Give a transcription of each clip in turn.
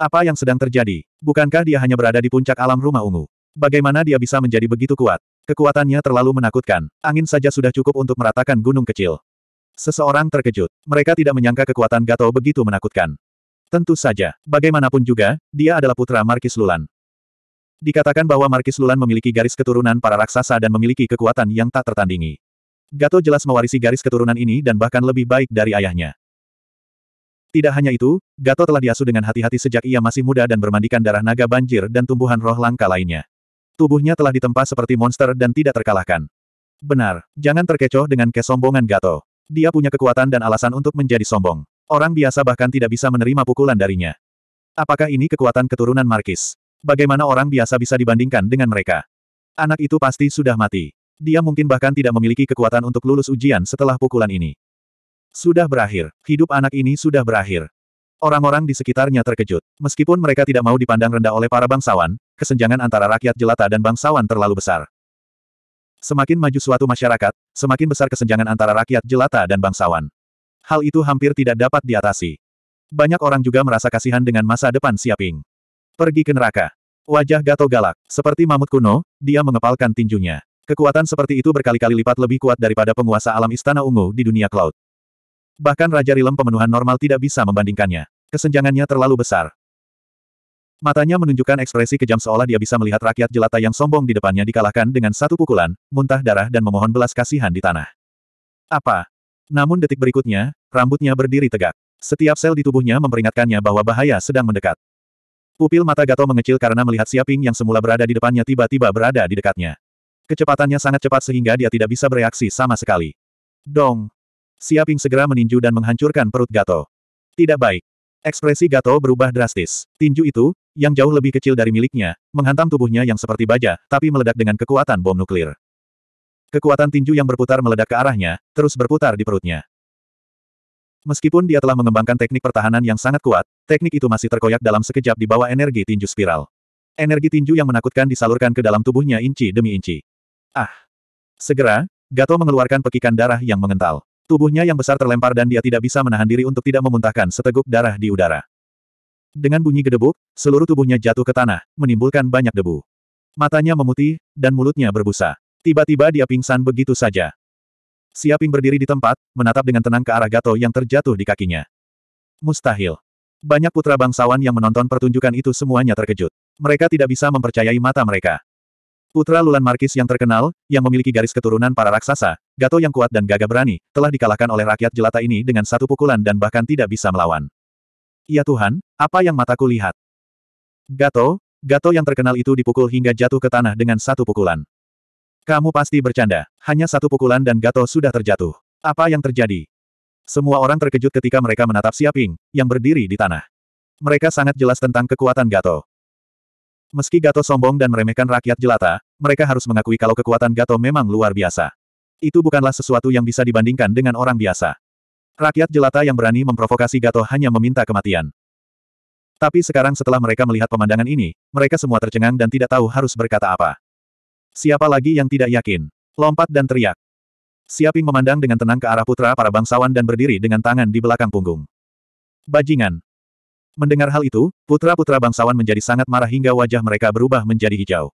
Apa yang sedang terjadi? Bukankah dia hanya berada di puncak alam rumah ungu? Bagaimana dia bisa menjadi begitu kuat? Kekuatannya terlalu menakutkan. Angin saja sudah cukup untuk meratakan gunung kecil. Seseorang terkejut. Mereka tidak menyangka kekuatan Gato begitu menakutkan. Tentu saja, bagaimanapun juga, dia adalah putra Markis Lulan. Dikatakan bahwa Markis Lulan memiliki garis keturunan para raksasa dan memiliki kekuatan yang tak tertandingi. Gato jelas mewarisi garis keturunan ini dan bahkan lebih baik dari ayahnya. Tidak hanya itu, Gato telah diasuh dengan hati-hati sejak ia masih muda dan bermandikan darah naga banjir dan tumbuhan roh langka lainnya. Tubuhnya telah ditempa seperti monster dan tidak terkalahkan. Benar, jangan terkecoh dengan kesombongan Gato. Dia punya kekuatan dan alasan untuk menjadi sombong. Orang biasa bahkan tidak bisa menerima pukulan darinya. Apakah ini kekuatan keturunan Markis? Bagaimana orang biasa bisa dibandingkan dengan mereka? Anak itu pasti sudah mati. Dia mungkin bahkan tidak memiliki kekuatan untuk lulus ujian setelah pukulan ini. Sudah berakhir, hidup anak ini sudah berakhir. Orang-orang di sekitarnya terkejut. Meskipun mereka tidak mau dipandang rendah oleh para bangsawan, kesenjangan antara rakyat jelata dan bangsawan terlalu besar. Semakin maju suatu masyarakat, semakin besar kesenjangan antara rakyat jelata dan bangsawan. Hal itu hampir tidak dapat diatasi. Banyak orang juga merasa kasihan dengan masa depan Siaping. Pergi ke neraka. Wajah Gato galak. Seperti mamut kuno, dia mengepalkan tinjunya. Kekuatan seperti itu berkali-kali lipat lebih kuat daripada penguasa alam Istana Ungu di dunia Cloud. Bahkan Raja Rilem pemenuhan normal tidak bisa membandingkannya. Kesenjangannya terlalu besar. Matanya menunjukkan ekspresi kejam seolah dia bisa melihat rakyat jelata yang sombong di depannya dikalahkan dengan satu pukulan, muntah darah dan memohon belas kasihan di tanah. Apa? Namun detik berikutnya, rambutnya berdiri tegak. Setiap sel di tubuhnya memperingatkannya bahwa bahaya sedang mendekat. Pupil mata Gato mengecil karena melihat Siaping yang semula berada di depannya tiba-tiba berada di dekatnya. Kecepatannya sangat cepat sehingga dia tidak bisa bereaksi sama sekali. Dong! Siaping segera meninju dan menghancurkan perut Gato. Tidak baik. Ekspresi Gato berubah drastis. Tinju itu, yang jauh lebih kecil dari miliknya, menghantam tubuhnya yang seperti baja, tapi meledak dengan kekuatan bom nuklir. Kekuatan tinju yang berputar meledak ke arahnya, terus berputar di perutnya. Meskipun dia telah mengembangkan teknik pertahanan yang sangat kuat, teknik itu masih terkoyak dalam sekejap di bawah energi tinju spiral. Energi tinju yang menakutkan disalurkan ke dalam tubuhnya inci demi inci. Ah! Segera, Gato mengeluarkan pekikan darah yang mengental. Tubuhnya yang besar terlempar dan dia tidak bisa menahan diri untuk tidak memuntahkan seteguk darah di udara. Dengan bunyi gedebuk, seluruh tubuhnya jatuh ke tanah, menimbulkan banyak debu. Matanya memutih, dan mulutnya berbusa. Tiba-tiba dia pingsan begitu saja. Siaping berdiri di tempat, menatap dengan tenang ke arah Gato yang terjatuh di kakinya. Mustahil. Banyak putra bangsawan yang menonton pertunjukan itu semuanya terkejut. Mereka tidak bisa mempercayai mata mereka. Putra Lulan Markis yang terkenal, yang memiliki garis keturunan para raksasa, Gato yang kuat dan gagah berani, telah dikalahkan oleh rakyat jelata ini dengan satu pukulan dan bahkan tidak bisa melawan. Ya Tuhan, apa yang mataku lihat? Gato, Gato yang terkenal itu dipukul hingga jatuh ke tanah dengan satu pukulan. Kamu pasti bercanda, hanya satu pukulan dan Gato sudah terjatuh. Apa yang terjadi? Semua orang terkejut ketika mereka menatap Siaping, yang berdiri di tanah. Mereka sangat jelas tentang kekuatan Gato. Meski Gato sombong dan meremehkan rakyat jelata, mereka harus mengakui kalau kekuatan Gato memang luar biasa. Itu bukanlah sesuatu yang bisa dibandingkan dengan orang biasa. Rakyat jelata yang berani memprovokasi Gato hanya meminta kematian. Tapi sekarang setelah mereka melihat pemandangan ini, mereka semua tercengang dan tidak tahu harus berkata apa. Siapa lagi yang tidak yakin? Lompat dan teriak. Siaping memandang dengan tenang ke arah putra para bangsawan dan berdiri dengan tangan di belakang punggung. Bajingan, Mendengar hal itu, putra-putra bangsawan menjadi sangat marah hingga wajah mereka berubah menjadi hijau.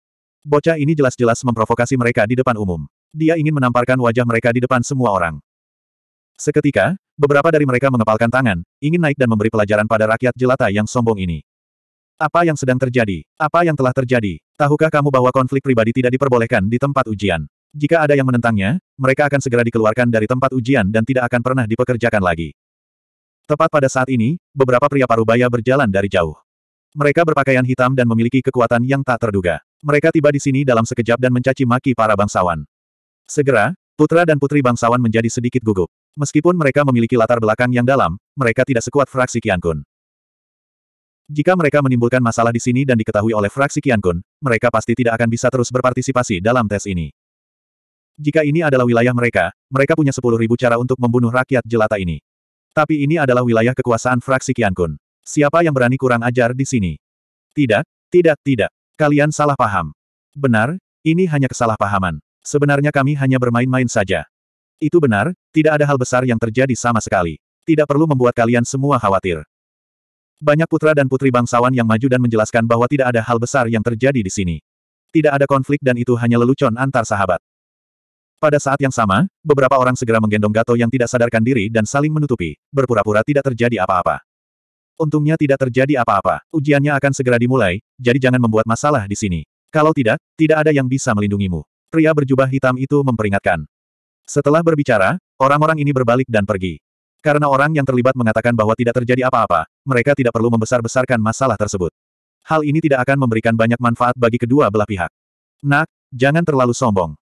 Bocah ini jelas-jelas memprovokasi mereka di depan umum. Dia ingin menamparkan wajah mereka di depan semua orang. Seketika, beberapa dari mereka mengepalkan tangan, ingin naik dan memberi pelajaran pada rakyat jelata yang sombong ini. Apa yang sedang terjadi? Apa yang telah terjadi? Tahukah kamu bahwa konflik pribadi tidak diperbolehkan di tempat ujian? Jika ada yang menentangnya, mereka akan segera dikeluarkan dari tempat ujian dan tidak akan pernah dipekerjakan lagi. Tepat pada saat ini, beberapa pria parubaya berjalan dari jauh. Mereka berpakaian hitam dan memiliki kekuatan yang tak terduga. Mereka tiba di sini dalam sekejap dan mencaci maki para bangsawan. Segera, putra dan putri bangsawan menjadi sedikit gugup. Meskipun mereka memiliki latar belakang yang dalam, mereka tidak sekuat fraksi Kiankun. Jika mereka menimbulkan masalah di sini dan diketahui oleh fraksi Kiankun, mereka pasti tidak akan bisa terus berpartisipasi dalam tes ini. Jika ini adalah wilayah mereka, mereka punya 10.000 cara untuk membunuh rakyat jelata ini. Tapi ini adalah wilayah kekuasaan fraksi Kun. Siapa yang berani kurang ajar di sini? Tidak, tidak, tidak. Kalian salah paham. Benar, ini hanya kesalahpahaman. Sebenarnya kami hanya bermain-main saja. Itu benar, tidak ada hal besar yang terjadi sama sekali. Tidak perlu membuat kalian semua khawatir. Banyak putra dan putri bangsawan yang maju dan menjelaskan bahwa tidak ada hal besar yang terjadi di sini. Tidak ada konflik dan itu hanya lelucon antar sahabat. Pada saat yang sama, beberapa orang segera menggendong Gato yang tidak sadarkan diri dan saling menutupi, berpura-pura tidak terjadi apa-apa. Untungnya tidak terjadi apa-apa. Ujiannya akan segera dimulai, jadi jangan membuat masalah di sini. Kalau tidak, tidak ada yang bisa melindungimu. Pria berjubah hitam itu memperingatkan. Setelah berbicara, orang-orang ini berbalik dan pergi. Karena orang yang terlibat mengatakan bahwa tidak terjadi apa-apa, mereka tidak perlu membesar-besarkan masalah tersebut. Hal ini tidak akan memberikan banyak manfaat bagi kedua belah pihak. Nak, jangan terlalu sombong.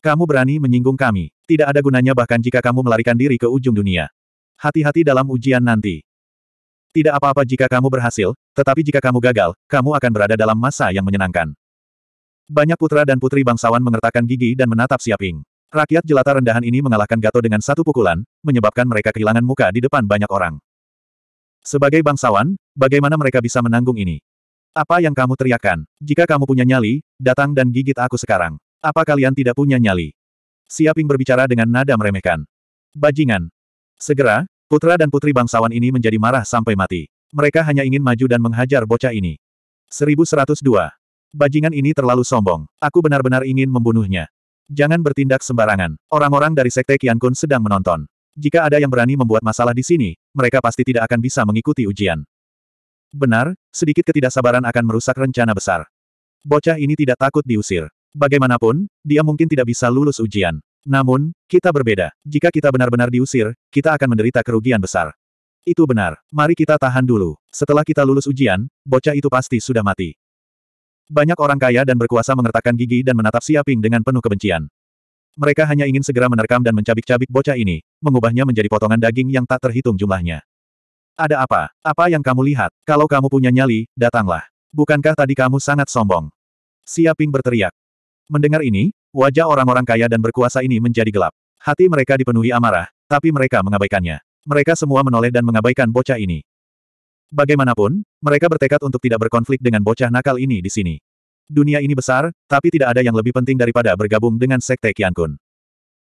Kamu berani menyinggung kami. Tidak ada gunanya bahkan jika kamu melarikan diri ke ujung dunia. Hati-hati dalam ujian nanti. Tidak apa-apa jika kamu berhasil, tetapi jika kamu gagal, kamu akan berada dalam masa yang menyenangkan. Banyak putra dan putri bangsawan mengertakkan gigi dan menatap Siaping. Rakyat jelata rendahan ini mengalahkan Gato dengan satu pukulan, menyebabkan mereka kehilangan muka di depan banyak orang. Sebagai bangsawan, bagaimana mereka bisa menanggung ini? Apa yang kamu teriakkan? Jika kamu punya nyali, datang dan gigit aku sekarang. Apa kalian tidak punya nyali? Siaping berbicara dengan nada meremehkan. Bajingan. Segera, putra dan putri bangsawan ini menjadi marah sampai mati. Mereka hanya ingin maju dan menghajar bocah ini. 1102. Bajingan ini terlalu sombong. Aku benar-benar ingin membunuhnya. Jangan bertindak sembarangan. Orang-orang dari Sekte Qiankun sedang menonton. Jika ada yang berani membuat masalah di sini, mereka pasti tidak akan bisa mengikuti ujian. Benar, sedikit ketidaksabaran akan merusak rencana besar. Bocah ini tidak takut diusir. Bagaimanapun, dia mungkin tidak bisa lulus ujian. Namun, kita berbeda. Jika kita benar-benar diusir, kita akan menderita kerugian besar. Itu benar. Mari kita tahan dulu. Setelah kita lulus ujian, bocah itu pasti sudah mati. Banyak orang kaya dan berkuasa mengertakkan gigi dan menatap Siaping dengan penuh kebencian. Mereka hanya ingin segera menerkam dan mencabik-cabik bocah ini, mengubahnya menjadi potongan daging yang tak terhitung jumlahnya. Ada apa? Apa yang kamu lihat? Kalau kamu punya nyali, datanglah. Bukankah tadi kamu sangat sombong? Siaping berteriak. Mendengar ini, wajah orang-orang kaya dan berkuasa ini menjadi gelap. Hati mereka dipenuhi amarah, tapi mereka mengabaikannya. Mereka semua menoleh dan mengabaikan bocah ini. Bagaimanapun, mereka bertekad untuk tidak berkonflik dengan bocah nakal ini di sini. Dunia ini besar, tapi tidak ada yang lebih penting daripada bergabung dengan Sekte Kun.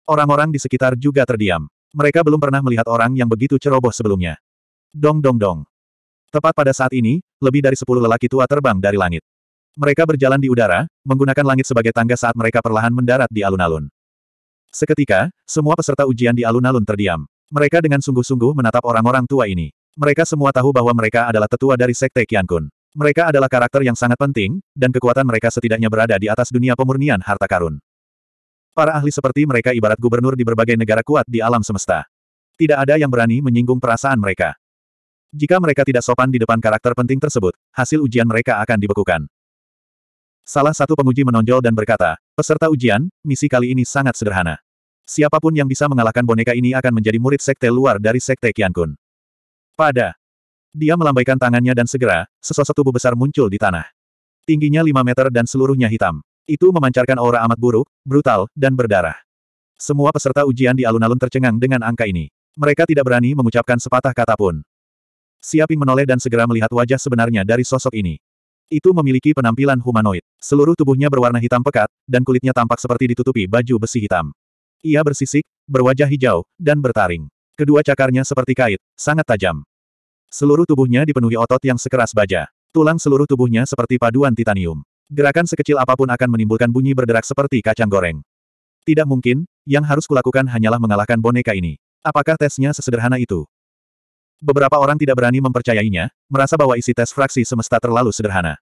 Orang-orang di sekitar juga terdiam. Mereka belum pernah melihat orang yang begitu ceroboh sebelumnya. Dong dong dong. Tepat pada saat ini, lebih dari sepuluh lelaki tua terbang dari langit. Mereka berjalan di udara, menggunakan langit sebagai tangga saat mereka perlahan mendarat di alun-alun. Seketika, semua peserta ujian di alun-alun terdiam. Mereka dengan sungguh-sungguh menatap orang-orang tua ini. Mereka semua tahu bahwa mereka adalah tetua dari Sekte Kun. Mereka adalah karakter yang sangat penting, dan kekuatan mereka setidaknya berada di atas dunia pemurnian harta karun. Para ahli seperti mereka ibarat gubernur di berbagai negara kuat di alam semesta. Tidak ada yang berani menyinggung perasaan mereka. Jika mereka tidak sopan di depan karakter penting tersebut, hasil ujian mereka akan dibekukan. Salah satu penguji menonjol dan berkata, peserta ujian, misi kali ini sangat sederhana. Siapapun yang bisa mengalahkan boneka ini akan menjadi murid sekte luar dari sekte Kun." Pada. Dia melambaikan tangannya dan segera, sesosok tubuh besar muncul di tanah. Tingginya 5 meter dan seluruhnya hitam. Itu memancarkan aura amat buruk, brutal, dan berdarah. Semua peserta ujian di alun-alun tercengang dengan angka ini. Mereka tidak berani mengucapkan sepatah kata pun. Siaping menoleh dan segera melihat wajah sebenarnya dari sosok ini. Itu memiliki penampilan humanoid. Seluruh tubuhnya berwarna hitam pekat, dan kulitnya tampak seperti ditutupi baju besi hitam. Ia bersisik, berwajah hijau, dan bertaring. Kedua cakarnya seperti kait, sangat tajam. Seluruh tubuhnya dipenuhi otot yang sekeras baja. Tulang seluruh tubuhnya seperti paduan titanium. Gerakan sekecil apapun akan menimbulkan bunyi berderak seperti kacang goreng. Tidak mungkin, yang harus kulakukan hanyalah mengalahkan boneka ini. Apakah tesnya sesederhana itu? beberapa orang tidak berani mempercayainya, merasa bahwa isi tes fraksi semesta terlalu sederhana.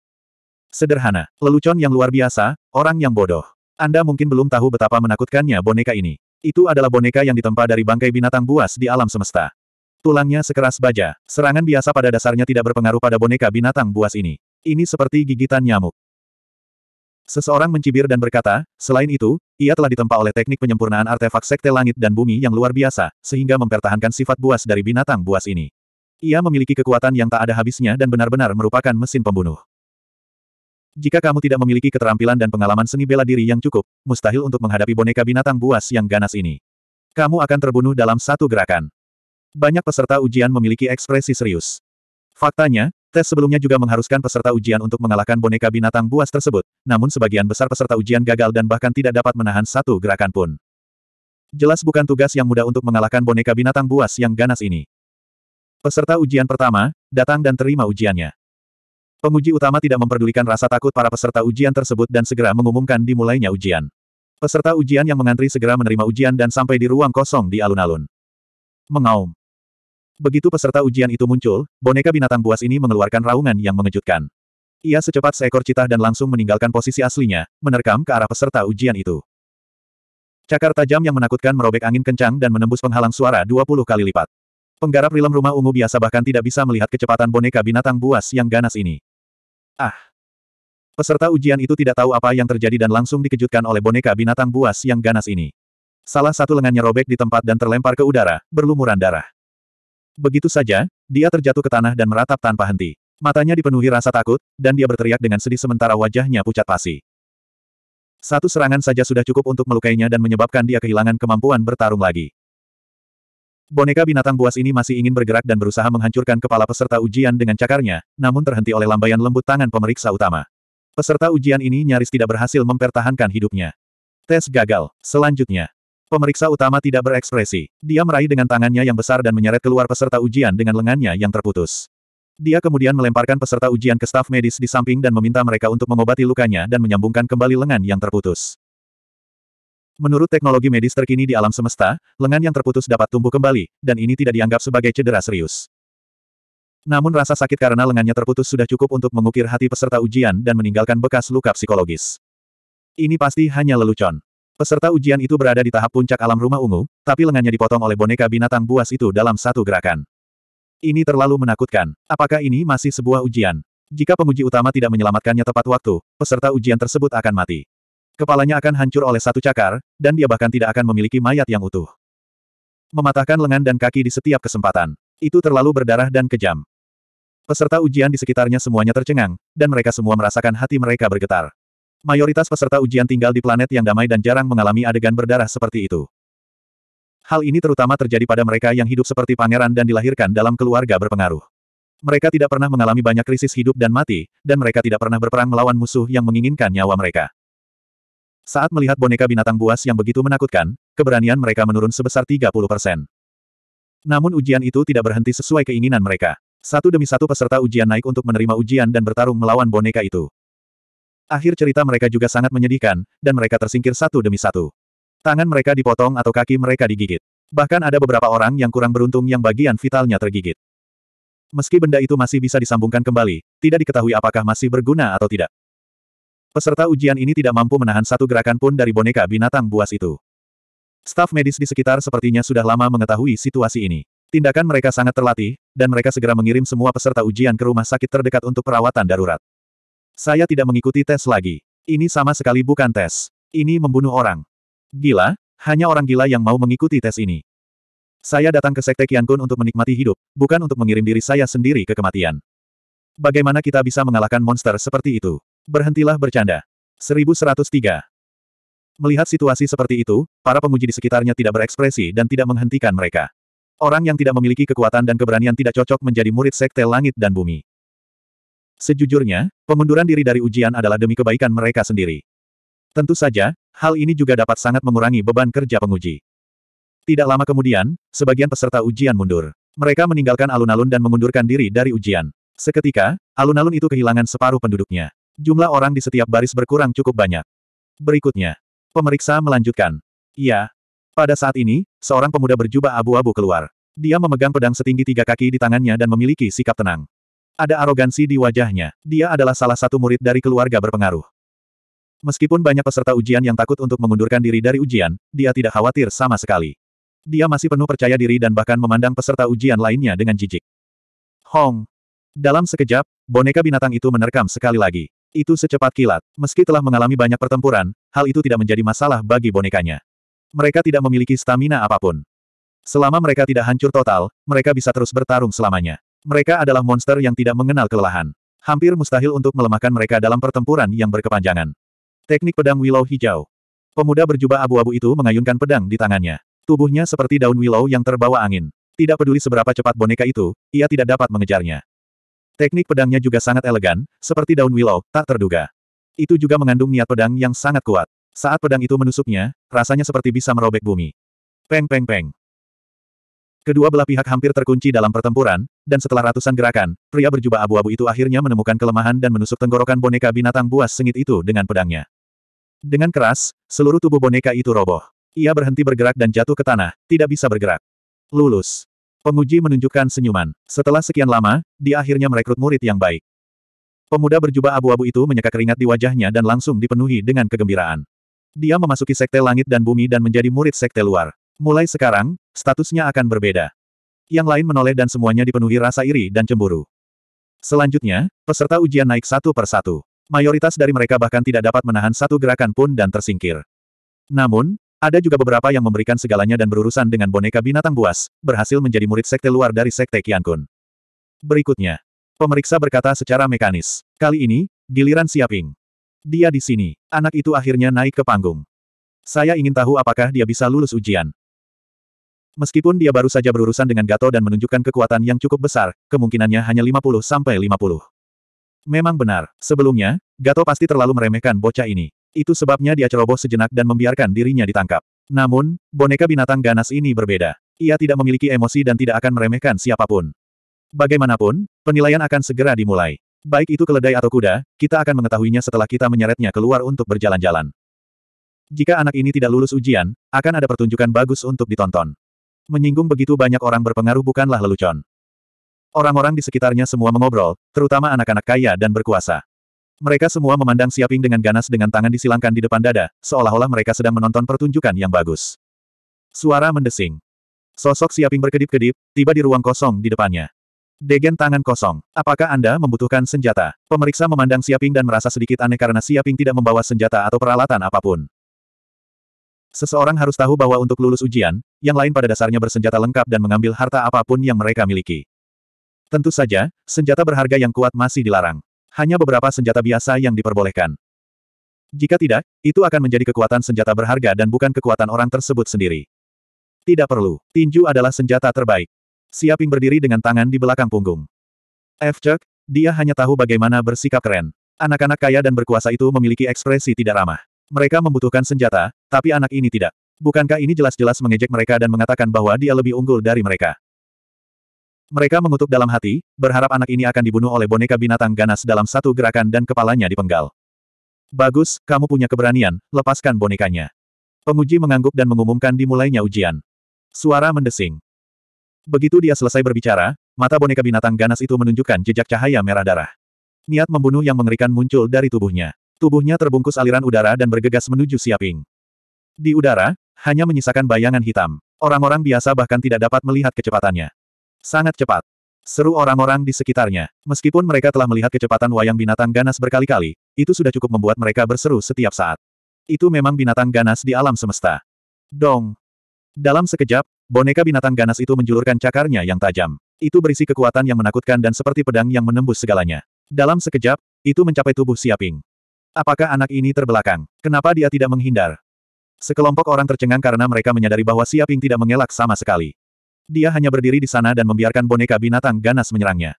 Sederhana, lelucon yang luar biasa, orang yang bodoh. Anda mungkin belum tahu betapa menakutkannya boneka ini. Itu adalah boneka yang ditempa dari bangkai binatang buas di alam semesta. Tulangnya sekeras baja, serangan biasa pada dasarnya tidak berpengaruh pada boneka binatang buas ini. Ini seperti gigitan nyamuk. Seseorang mencibir dan berkata, selain itu, ia telah ditempa oleh teknik penyempurnaan artefak sekte langit dan bumi yang luar biasa, sehingga mempertahankan sifat buas dari binatang buas ini. Ia memiliki kekuatan yang tak ada habisnya dan benar-benar merupakan mesin pembunuh. Jika kamu tidak memiliki keterampilan dan pengalaman seni bela diri yang cukup, mustahil untuk menghadapi boneka binatang buas yang ganas ini. Kamu akan terbunuh dalam satu gerakan. Banyak peserta ujian memiliki ekspresi serius. Faktanya, Tes sebelumnya juga mengharuskan peserta ujian untuk mengalahkan boneka binatang buas tersebut, namun sebagian besar peserta ujian gagal dan bahkan tidak dapat menahan satu gerakan pun. Jelas bukan tugas yang mudah untuk mengalahkan boneka binatang buas yang ganas ini. Peserta ujian pertama, datang dan terima ujiannya. Penguji utama tidak memperdulikan rasa takut para peserta ujian tersebut dan segera mengumumkan dimulainya ujian. Peserta ujian yang mengantri segera menerima ujian dan sampai di ruang kosong di alun-alun. Mengaum. Begitu peserta ujian itu muncul, boneka binatang buas ini mengeluarkan raungan yang mengejutkan. Ia secepat seekor citah dan langsung meninggalkan posisi aslinya, menerkam ke arah peserta ujian itu. Cakar tajam yang menakutkan merobek angin kencang dan menembus penghalang suara 20 kali lipat. Penggarap rilem rumah ungu biasa bahkan tidak bisa melihat kecepatan boneka binatang buas yang ganas ini. Ah! Peserta ujian itu tidak tahu apa yang terjadi dan langsung dikejutkan oleh boneka binatang buas yang ganas ini. Salah satu lengannya robek di tempat dan terlempar ke udara, berlumuran darah. Begitu saja, dia terjatuh ke tanah dan meratap tanpa henti. Matanya dipenuhi rasa takut, dan dia berteriak dengan sedih sementara wajahnya pucat pasi. Satu serangan saja sudah cukup untuk melukainya dan menyebabkan dia kehilangan kemampuan bertarung lagi. Boneka binatang buas ini masih ingin bergerak dan berusaha menghancurkan kepala peserta ujian dengan cakarnya, namun terhenti oleh lambaian lembut tangan pemeriksa utama. Peserta ujian ini nyaris tidak berhasil mempertahankan hidupnya. Tes gagal. Selanjutnya, Pemeriksa utama tidak berekspresi. Dia meraih dengan tangannya yang besar dan menyeret keluar peserta ujian dengan lengannya yang terputus. Dia kemudian melemparkan peserta ujian ke staf medis di samping dan meminta mereka untuk mengobati lukanya dan menyambungkan kembali lengan yang terputus. Menurut teknologi medis terkini di alam semesta, lengan yang terputus dapat tumbuh kembali, dan ini tidak dianggap sebagai cedera serius. Namun rasa sakit karena lengannya terputus sudah cukup untuk mengukir hati peserta ujian dan meninggalkan bekas luka psikologis. Ini pasti hanya lelucon. Peserta ujian itu berada di tahap puncak alam rumah ungu, tapi lengannya dipotong oleh boneka binatang buas itu dalam satu gerakan. Ini terlalu menakutkan. Apakah ini masih sebuah ujian? Jika penguji utama tidak menyelamatkannya tepat waktu, peserta ujian tersebut akan mati. Kepalanya akan hancur oleh satu cakar, dan dia bahkan tidak akan memiliki mayat yang utuh. Mematahkan lengan dan kaki di setiap kesempatan. Itu terlalu berdarah dan kejam. Peserta ujian di sekitarnya semuanya tercengang, dan mereka semua merasakan hati mereka bergetar. Mayoritas peserta ujian tinggal di planet yang damai dan jarang mengalami adegan berdarah seperti itu. Hal ini terutama terjadi pada mereka yang hidup seperti pangeran dan dilahirkan dalam keluarga berpengaruh. Mereka tidak pernah mengalami banyak krisis hidup dan mati, dan mereka tidak pernah berperang melawan musuh yang menginginkan nyawa mereka. Saat melihat boneka binatang buas yang begitu menakutkan, keberanian mereka menurun sebesar 30 persen. Namun ujian itu tidak berhenti sesuai keinginan mereka. Satu demi satu peserta ujian naik untuk menerima ujian dan bertarung melawan boneka itu. Akhir cerita mereka juga sangat menyedihkan, dan mereka tersingkir satu demi satu. Tangan mereka dipotong atau kaki mereka digigit. Bahkan ada beberapa orang yang kurang beruntung yang bagian vitalnya tergigit. Meski benda itu masih bisa disambungkan kembali, tidak diketahui apakah masih berguna atau tidak. Peserta ujian ini tidak mampu menahan satu gerakan pun dari boneka binatang buas itu. Staf medis di sekitar sepertinya sudah lama mengetahui situasi ini. Tindakan mereka sangat terlatih, dan mereka segera mengirim semua peserta ujian ke rumah sakit terdekat untuk perawatan darurat. Saya tidak mengikuti tes lagi. Ini sama sekali bukan tes. Ini membunuh orang. Gila, hanya orang gila yang mau mengikuti tes ini. Saya datang ke Sekte Kun untuk menikmati hidup, bukan untuk mengirim diri saya sendiri ke kematian. Bagaimana kita bisa mengalahkan monster seperti itu? Berhentilah bercanda. 1103 Melihat situasi seperti itu, para penguji di sekitarnya tidak berekspresi dan tidak menghentikan mereka. Orang yang tidak memiliki kekuatan dan keberanian tidak cocok menjadi murid Sekte Langit dan Bumi. Sejujurnya, pengunduran diri dari ujian adalah demi kebaikan mereka sendiri. Tentu saja, hal ini juga dapat sangat mengurangi beban kerja penguji. Tidak lama kemudian, sebagian peserta ujian mundur. Mereka meninggalkan alun-alun dan mengundurkan diri dari ujian. Seketika, alun-alun itu kehilangan separuh penduduknya. Jumlah orang di setiap baris berkurang cukup banyak. Berikutnya, pemeriksa melanjutkan. Iya. Pada saat ini, seorang pemuda berjubah abu-abu keluar. Dia memegang pedang setinggi tiga kaki di tangannya dan memiliki sikap tenang. Ada arogansi di wajahnya. Dia adalah salah satu murid dari keluarga berpengaruh. Meskipun banyak peserta ujian yang takut untuk mengundurkan diri dari ujian, dia tidak khawatir sama sekali. Dia masih penuh percaya diri dan bahkan memandang peserta ujian lainnya dengan jijik. Hong. Dalam sekejap, boneka binatang itu menerkam sekali lagi. Itu secepat kilat. Meski telah mengalami banyak pertempuran, hal itu tidak menjadi masalah bagi bonekanya. Mereka tidak memiliki stamina apapun. Selama mereka tidak hancur total, mereka bisa terus bertarung selamanya. Mereka adalah monster yang tidak mengenal kelelahan. Hampir mustahil untuk melemahkan mereka dalam pertempuran yang berkepanjangan. Teknik pedang Willow hijau. Pemuda berjubah abu-abu itu mengayunkan pedang di tangannya. Tubuhnya seperti daun willow yang terbawa angin. Tidak peduli seberapa cepat boneka itu, ia tidak dapat mengejarnya. Teknik pedangnya juga sangat elegan, seperti daun willow, tak terduga. Itu juga mengandung niat pedang yang sangat kuat. Saat pedang itu menusuknya, rasanya seperti bisa merobek bumi. Peng peng peng. Kedua belah pihak hampir terkunci dalam pertempuran, dan setelah ratusan gerakan, pria berjubah abu-abu itu akhirnya menemukan kelemahan dan menusuk tenggorokan boneka binatang buas sengit itu dengan pedangnya. Dengan keras, seluruh tubuh boneka itu roboh. Ia berhenti bergerak dan jatuh ke tanah, tidak bisa bergerak. Lulus. Penguji menunjukkan senyuman. Setelah sekian lama, dia akhirnya merekrut murid yang baik. Pemuda berjubah abu-abu itu menyeka keringat di wajahnya dan langsung dipenuhi dengan kegembiraan. Dia memasuki sekte langit dan bumi dan menjadi murid sekte luar. Mulai sekarang, statusnya akan berbeda. Yang lain menoleh dan semuanya dipenuhi rasa iri dan cemburu. Selanjutnya, peserta ujian naik satu per satu. Mayoritas dari mereka bahkan tidak dapat menahan satu gerakan pun dan tersingkir. Namun, ada juga beberapa yang memberikan segalanya dan berurusan dengan boneka binatang buas, berhasil menjadi murid sekte luar dari sekte Kun. Berikutnya, pemeriksa berkata secara mekanis. Kali ini, giliran Siaping. Dia di sini. Anak itu akhirnya naik ke panggung. Saya ingin tahu apakah dia bisa lulus ujian. Meskipun dia baru saja berurusan dengan Gato dan menunjukkan kekuatan yang cukup besar, kemungkinannya hanya 50 sampai 50. Memang benar, sebelumnya, Gato pasti terlalu meremehkan bocah ini. Itu sebabnya dia ceroboh sejenak dan membiarkan dirinya ditangkap. Namun, boneka binatang ganas ini berbeda. Ia tidak memiliki emosi dan tidak akan meremehkan siapapun. Bagaimanapun, penilaian akan segera dimulai. Baik itu keledai atau kuda, kita akan mengetahuinya setelah kita menyeretnya keluar untuk berjalan-jalan. Jika anak ini tidak lulus ujian, akan ada pertunjukan bagus untuk ditonton menyinggung begitu banyak orang berpengaruh bukanlah lelucon. Orang-orang di sekitarnya semua mengobrol, terutama anak-anak kaya dan berkuasa. Mereka semua memandang Siaping dengan ganas dengan tangan disilangkan di depan dada, seolah-olah mereka sedang menonton pertunjukan yang bagus. Suara mendesing. Sosok Siaping berkedip-kedip, tiba di ruang kosong di depannya. Degen tangan kosong. Apakah Anda membutuhkan senjata? Pemeriksa memandang Siaping dan merasa sedikit aneh karena Siaping tidak membawa senjata atau peralatan apapun. Seseorang harus tahu bahwa untuk lulus ujian, yang lain pada dasarnya bersenjata lengkap dan mengambil harta apapun yang mereka miliki. Tentu saja, senjata berharga yang kuat masih dilarang. Hanya beberapa senjata biasa yang diperbolehkan. Jika tidak, itu akan menjadi kekuatan senjata berharga dan bukan kekuatan orang tersebut sendiri. Tidak perlu. Tinju adalah senjata terbaik. Siaping berdiri dengan tangan di belakang punggung. F. dia hanya tahu bagaimana bersikap keren. Anak-anak kaya dan berkuasa itu memiliki ekspresi tidak ramah. Mereka membutuhkan senjata, tapi anak ini tidak. Bukankah ini jelas-jelas mengejek mereka dan mengatakan bahwa dia lebih unggul dari mereka? Mereka mengutuk dalam hati, berharap anak ini akan dibunuh oleh boneka binatang ganas dalam satu gerakan dan kepalanya dipenggal. Bagus, kamu punya keberanian, lepaskan bonekanya. Penguji mengangguk dan mengumumkan dimulainya ujian. Suara mendesing. Begitu dia selesai berbicara, mata boneka binatang ganas itu menunjukkan jejak cahaya merah darah. Niat membunuh yang mengerikan muncul dari tubuhnya. Tubuhnya terbungkus aliran udara dan bergegas menuju Siaping. Di udara, hanya menyisakan bayangan hitam. Orang-orang biasa bahkan tidak dapat melihat kecepatannya. Sangat cepat. Seru orang-orang di sekitarnya. Meskipun mereka telah melihat kecepatan wayang binatang ganas berkali-kali, itu sudah cukup membuat mereka berseru setiap saat. Itu memang binatang ganas di alam semesta. Dong. Dalam sekejap, boneka binatang ganas itu menjulurkan cakarnya yang tajam. Itu berisi kekuatan yang menakutkan dan seperti pedang yang menembus segalanya. Dalam sekejap, itu mencapai tubuh Siaping. Apakah anak ini terbelakang? Kenapa dia tidak menghindar? Sekelompok orang tercengang karena mereka menyadari bahwa Siaping tidak mengelak sama sekali. Dia hanya berdiri di sana dan membiarkan boneka binatang ganas menyerangnya.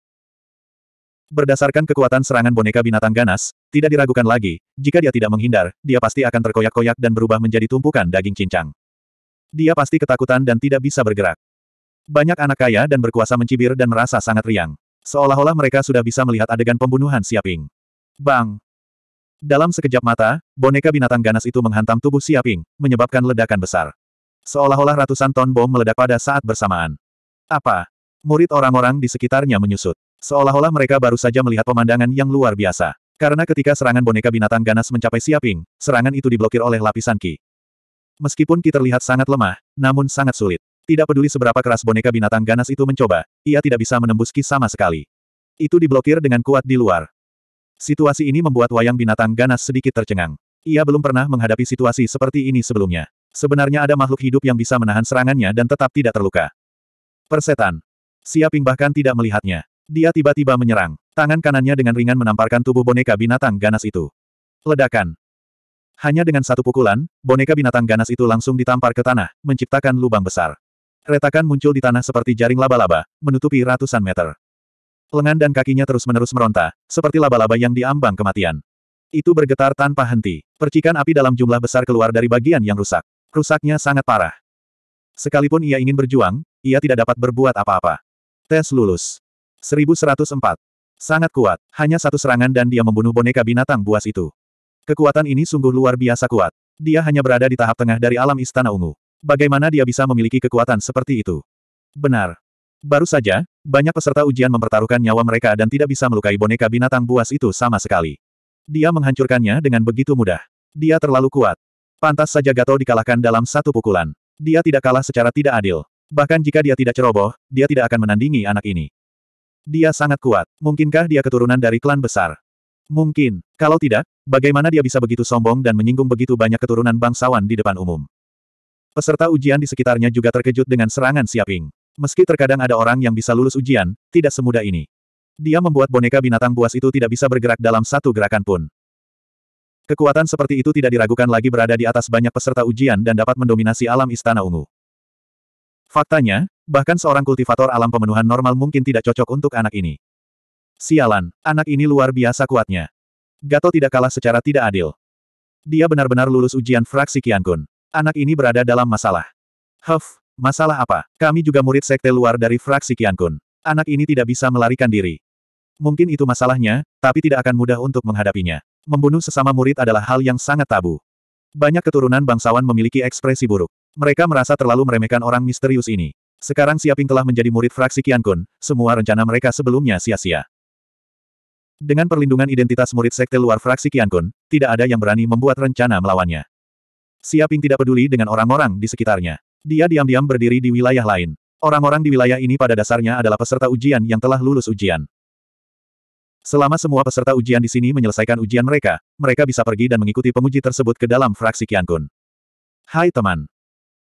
Berdasarkan kekuatan serangan boneka binatang ganas, tidak diragukan lagi, jika dia tidak menghindar, dia pasti akan terkoyak-koyak dan berubah menjadi tumpukan daging cincang. Dia pasti ketakutan dan tidak bisa bergerak. Banyak anak kaya dan berkuasa mencibir dan merasa sangat riang. Seolah-olah mereka sudah bisa melihat adegan pembunuhan Siaping. Bang! Dalam sekejap mata, boneka binatang ganas itu menghantam tubuh Siaping, menyebabkan ledakan besar. Seolah-olah ratusan ton bom meledak pada saat bersamaan. Apa? Murid orang-orang di sekitarnya menyusut. Seolah-olah mereka baru saja melihat pemandangan yang luar biasa. Karena ketika serangan boneka binatang ganas mencapai Siaping, serangan itu diblokir oleh lapisan Ki. Meskipun Ki terlihat sangat lemah, namun sangat sulit. Tidak peduli seberapa keras boneka binatang ganas itu mencoba, ia tidak bisa menembus Ki sama sekali. Itu diblokir dengan kuat di luar. Situasi ini membuat wayang binatang ganas sedikit tercengang. Ia belum pernah menghadapi situasi seperti ini sebelumnya. Sebenarnya ada makhluk hidup yang bisa menahan serangannya dan tetap tidak terluka. Persetan. Siaping bahkan tidak melihatnya. Dia tiba-tiba menyerang. Tangan kanannya dengan ringan menamparkan tubuh boneka binatang ganas itu. Ledakan. Hanya dengan satu pukulan, boneka binatang ganas itu langsung ditampar ke tanah, menciptakan lubang besar. Retakan muncul di tanah seperti jaring laba-laba, menutupi ratusan meter. Lengan dan kakinya terus-menerus meronta, seperti laba-laba yang diambang kematian. Itu bergetar tanpa henti. Percikan api dalam jumlah besar keluar dari bagian yang rusak. Rusaknya sangat parah. Sekalipun ia ingin berjuang, ia tidak dapat berbuat apa-apa. Tes lulus. 1104. Sangat kuat. Hanya satu serangan dan dia membunuh boneka binatang buas itu. Kekuatan ini sungguh luar biasa kuat. Dia hanya berada di tahap tengah dari alam istana ungu. Bagaimana dia bisa memiliki kekuatan seperti itu? Benar. Baru saja, banyak peserta ujian mempertaruhkan nyawa mereka dan tidak bisa melukai boneka binatang buas itu sama sekali. Dia menghancurkannya dengan begitu mudah. Dia terlalu kuat. Pantas saja Gato dikalahkan dalam satu pukulan. Dia tidak kalah secara tidak adil. Bahkan jika dia tidak ceroboh, dia tidak akan menandingi anak ini. Dia sangat kuat. Mungkinkah dia keturunan dari klan besar? Mungkin. Kalau tidak, bagaimana dia bisa begitu sombong dan menyinggung begitu banyak keturunan bangsawan di depan umum? Peserta ujian di sekitarnya juga terkejut dengan serangan Siaping. Meski terkadang ada orang yang bisa lulus ujian, tidak semudah ini. Dia membuat boneka binatang buas itu tidak bisa bergerak dalam satu gerakan pun. Kekuatan seperti itu tidak diragukan lagi berada di atas banyak peserta ujian dan dapat mendominasi alam Istana Ungu. Faktanya, bahkan seorang kultivator alam pemenuhan normal mungkin tidak cocok untuk anak ini. Sialan, anak ini luar biasa kuatnya. Gato tidak kalah secara tidak adil. Dia benar-benar lulus ujian fraksi Kiankun. Anak ini berada dalam masalah. Huff, Masalah apa? Kami juga murid sekte luar dari fraksi Kun. Anak ini tidak bisa melarikan diri. Mungkin itu masalahnya, tapi tidak akan mudah untuk menghadapinya. Membunuh sesama murid adalah hal yang sangat tabu. Banyak keturunan bangsawan memiliki ekspresi buruk. Mereka merasa terlalu meremehkan orang misterius ini. Sekarang Siaping telah menjadi murid fraksi Kun, semua rencana mereka sebelumnya sia-sia. Dengan perlindungan identitas murid sekte luar fraksi Kun, tidak ada yang berani membuat rencana melawannya. Siaping tidak peduli dengan orang-orang di sekitarnya. Dia diam-diam berdiri di wilayah lain. Orang-orang di wilayah ini pada dasarnya adalah peserta ujian yang telah lulus ujian. Selama semua peserta ujian di sini menyelesaikan ujian mereka, mereka bisa pergi dan mengikuti penguji tersebut ke dalam fraksi Kun. Hai teman.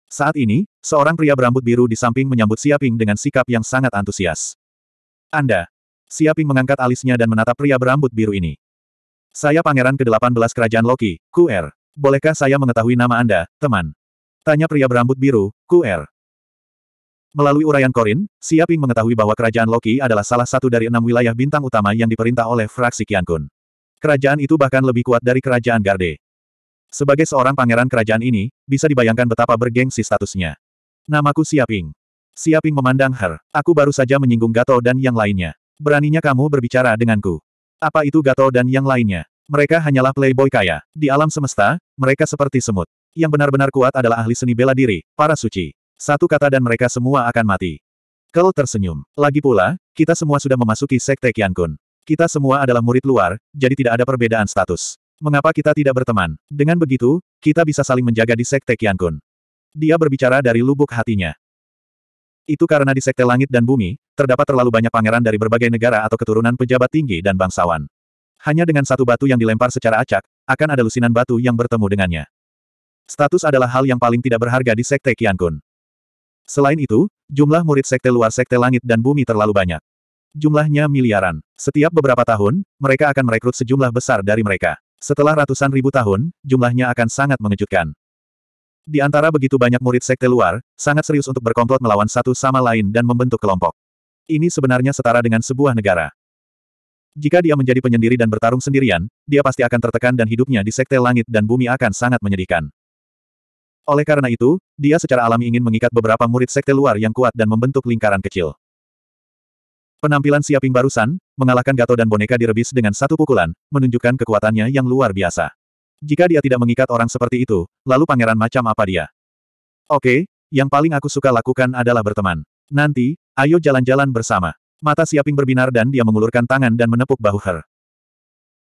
Saat ini, seorang pria berambut biru di samping menyambut Siaping dengan sikap yang sangat antusias. Anda. Siaping mengangkat alisnya dan menatap pria berambut biru ini. Saya pangeran ke-18 kerajaan Loki, Qr. Bolehkah saya mengetahui nama Anda, teman? Tanya pria berambut biru, ku er Melalui uraian Korin, Siaping mengetahui bahwa kerajaan Loki adalah salah satu dari enam wilayah bintang utama yang diperintah oleh fraksi Kun Kerajaan itu bahkan lebih kuat dari kerajaan Garde. Sebagai seorang pangeran kerajaan ini, bisa dibayangkan betapa bergengsi statusnya. Namaku Siaping. Siaping memandang Her. Aku baru saja menyinggung Gato dan yang lainnya. Beraninya kamu berbicara denganku. Apa itu Gato dan yang lainnya? Mereka hanyalah playboy kaya. Di alam semesta, mereka seperti semut. Yang benar-benar kuat adalah ahli seni bela diri, para suci. Satu kata dan mereka semua akan mati. Kel tersenyum. Lagi pula, kita semua sudah memasuki sekte Kian Kun. Kita semua adalah murid luar, jadi tidak ada perbedaan status. Mengapa kita tidak berteman? Dengan begitu, kita bisa saling menjaga di sekte Kian Kun. Dia berbicara dari lubuk hatinya. Itu karena di sekte langit dan bumi, terdapat terlalu banyak pangeran dari berbagai negara atau keturunan pejabat tinggi dan bangsawan. Hanya dengan satu batu yang dilempar secara acak, akan ada lusinan batu yang bertemu dengannya. Status adalah hal yang paling tidak berharga di Sekte Qiankun. Selain itu, jumlah murid Sekte luar Sekte Langit dan Bumi terlalu banyak. Jumlahnya miliaran. Setiap beberapa tahun, mereka akan merekrut sejumlah besar dari mereka. Setelah ratusan ribu tahun, jumlahnya akan sangat mengejutkan. Di antara begitu banyak murid sekte luar, sangat serius untuk berkomplot melawan satu sama lain dan membentuk kelompok. Ini sebenarnya setara dengan sebuah negara. Jika dia menjadi penyendiri dan bertarung sendirian, dia pasti akan tertekan dan hidupnya di sekte langit dan bumi akan sangat menyedihkan. Oleh karena itu, dia secara alami ingin mengikat beberapa murid sekte luar yang kuat dan membentuk lingkaran kecil. Penampilan Siaping barusan, mengalahkan Gato dan boneka direbis dengan satu pukulan, menunjukkan kekuatannya yang luar biasa. Jika dia tidak mengikat orang seperti itu, lalu pangeran macam apa dia? Oke, yang paling aku suka lakukan adalah berteman. Nanti, ayo jalan-jalan bersama. Mata Siaping berbinar dan dia mengulurkan tangan dan menepuk bahu Her.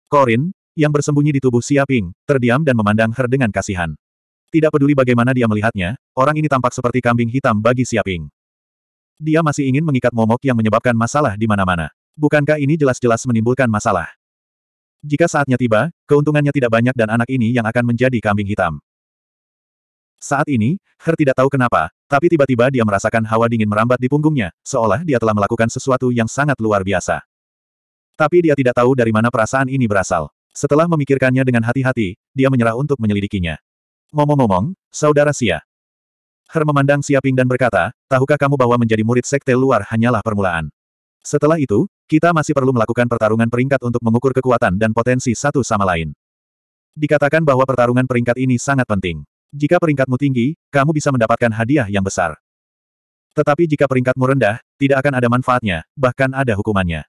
Korin, yang bersembunyi di tubuh Siaping, terdiam dan memandang Her dengan kasihan. Tidak peduli bagaimana dia melihatnya, orang ini tampak seperti kambing hitam bagi Siaping. Dia masih ingin mengikat momok yang menyebabkan masalah di mana-mana. Bukankah ini jelas-jelas menimbulkan masalah? Jika saatnya tiba, keuntungannya tidak banyak dan anak ini yang akan menjadi kambing hitam. Saat ini, Her tidak tahu kenapa, tapi tiba-tiba dia merasakan hawa dingin merambat di punggungnya, seolah dia telah melakukan sesuatu yang sangat luar biasa. Tapi dia tidak tahu dari mana perasaan ini berasal. Setelah memikirkannya dengan hati-hati, dia menyerah untuk menyelidikinya. momo momong saudara Sia. Her memandang Siaping dan berkata, tahukah kamu bahwa menjadi murid sekte luar hanyalah permulaan. Setelah itu, kita masih perlu melakukan pertarungan peringkat untuk mengukur kekuatan dan potensi satu sama lain. Dikatakan bahwa pertarungan peringkat ini sangat penting. Jika peringkatmu tinggi, kamu bisa mendapatkan hadiah yang besar. Tetapi jika peringkatmu rendah, tidak akan ada manfaatnya, bahkan ada hukumannya.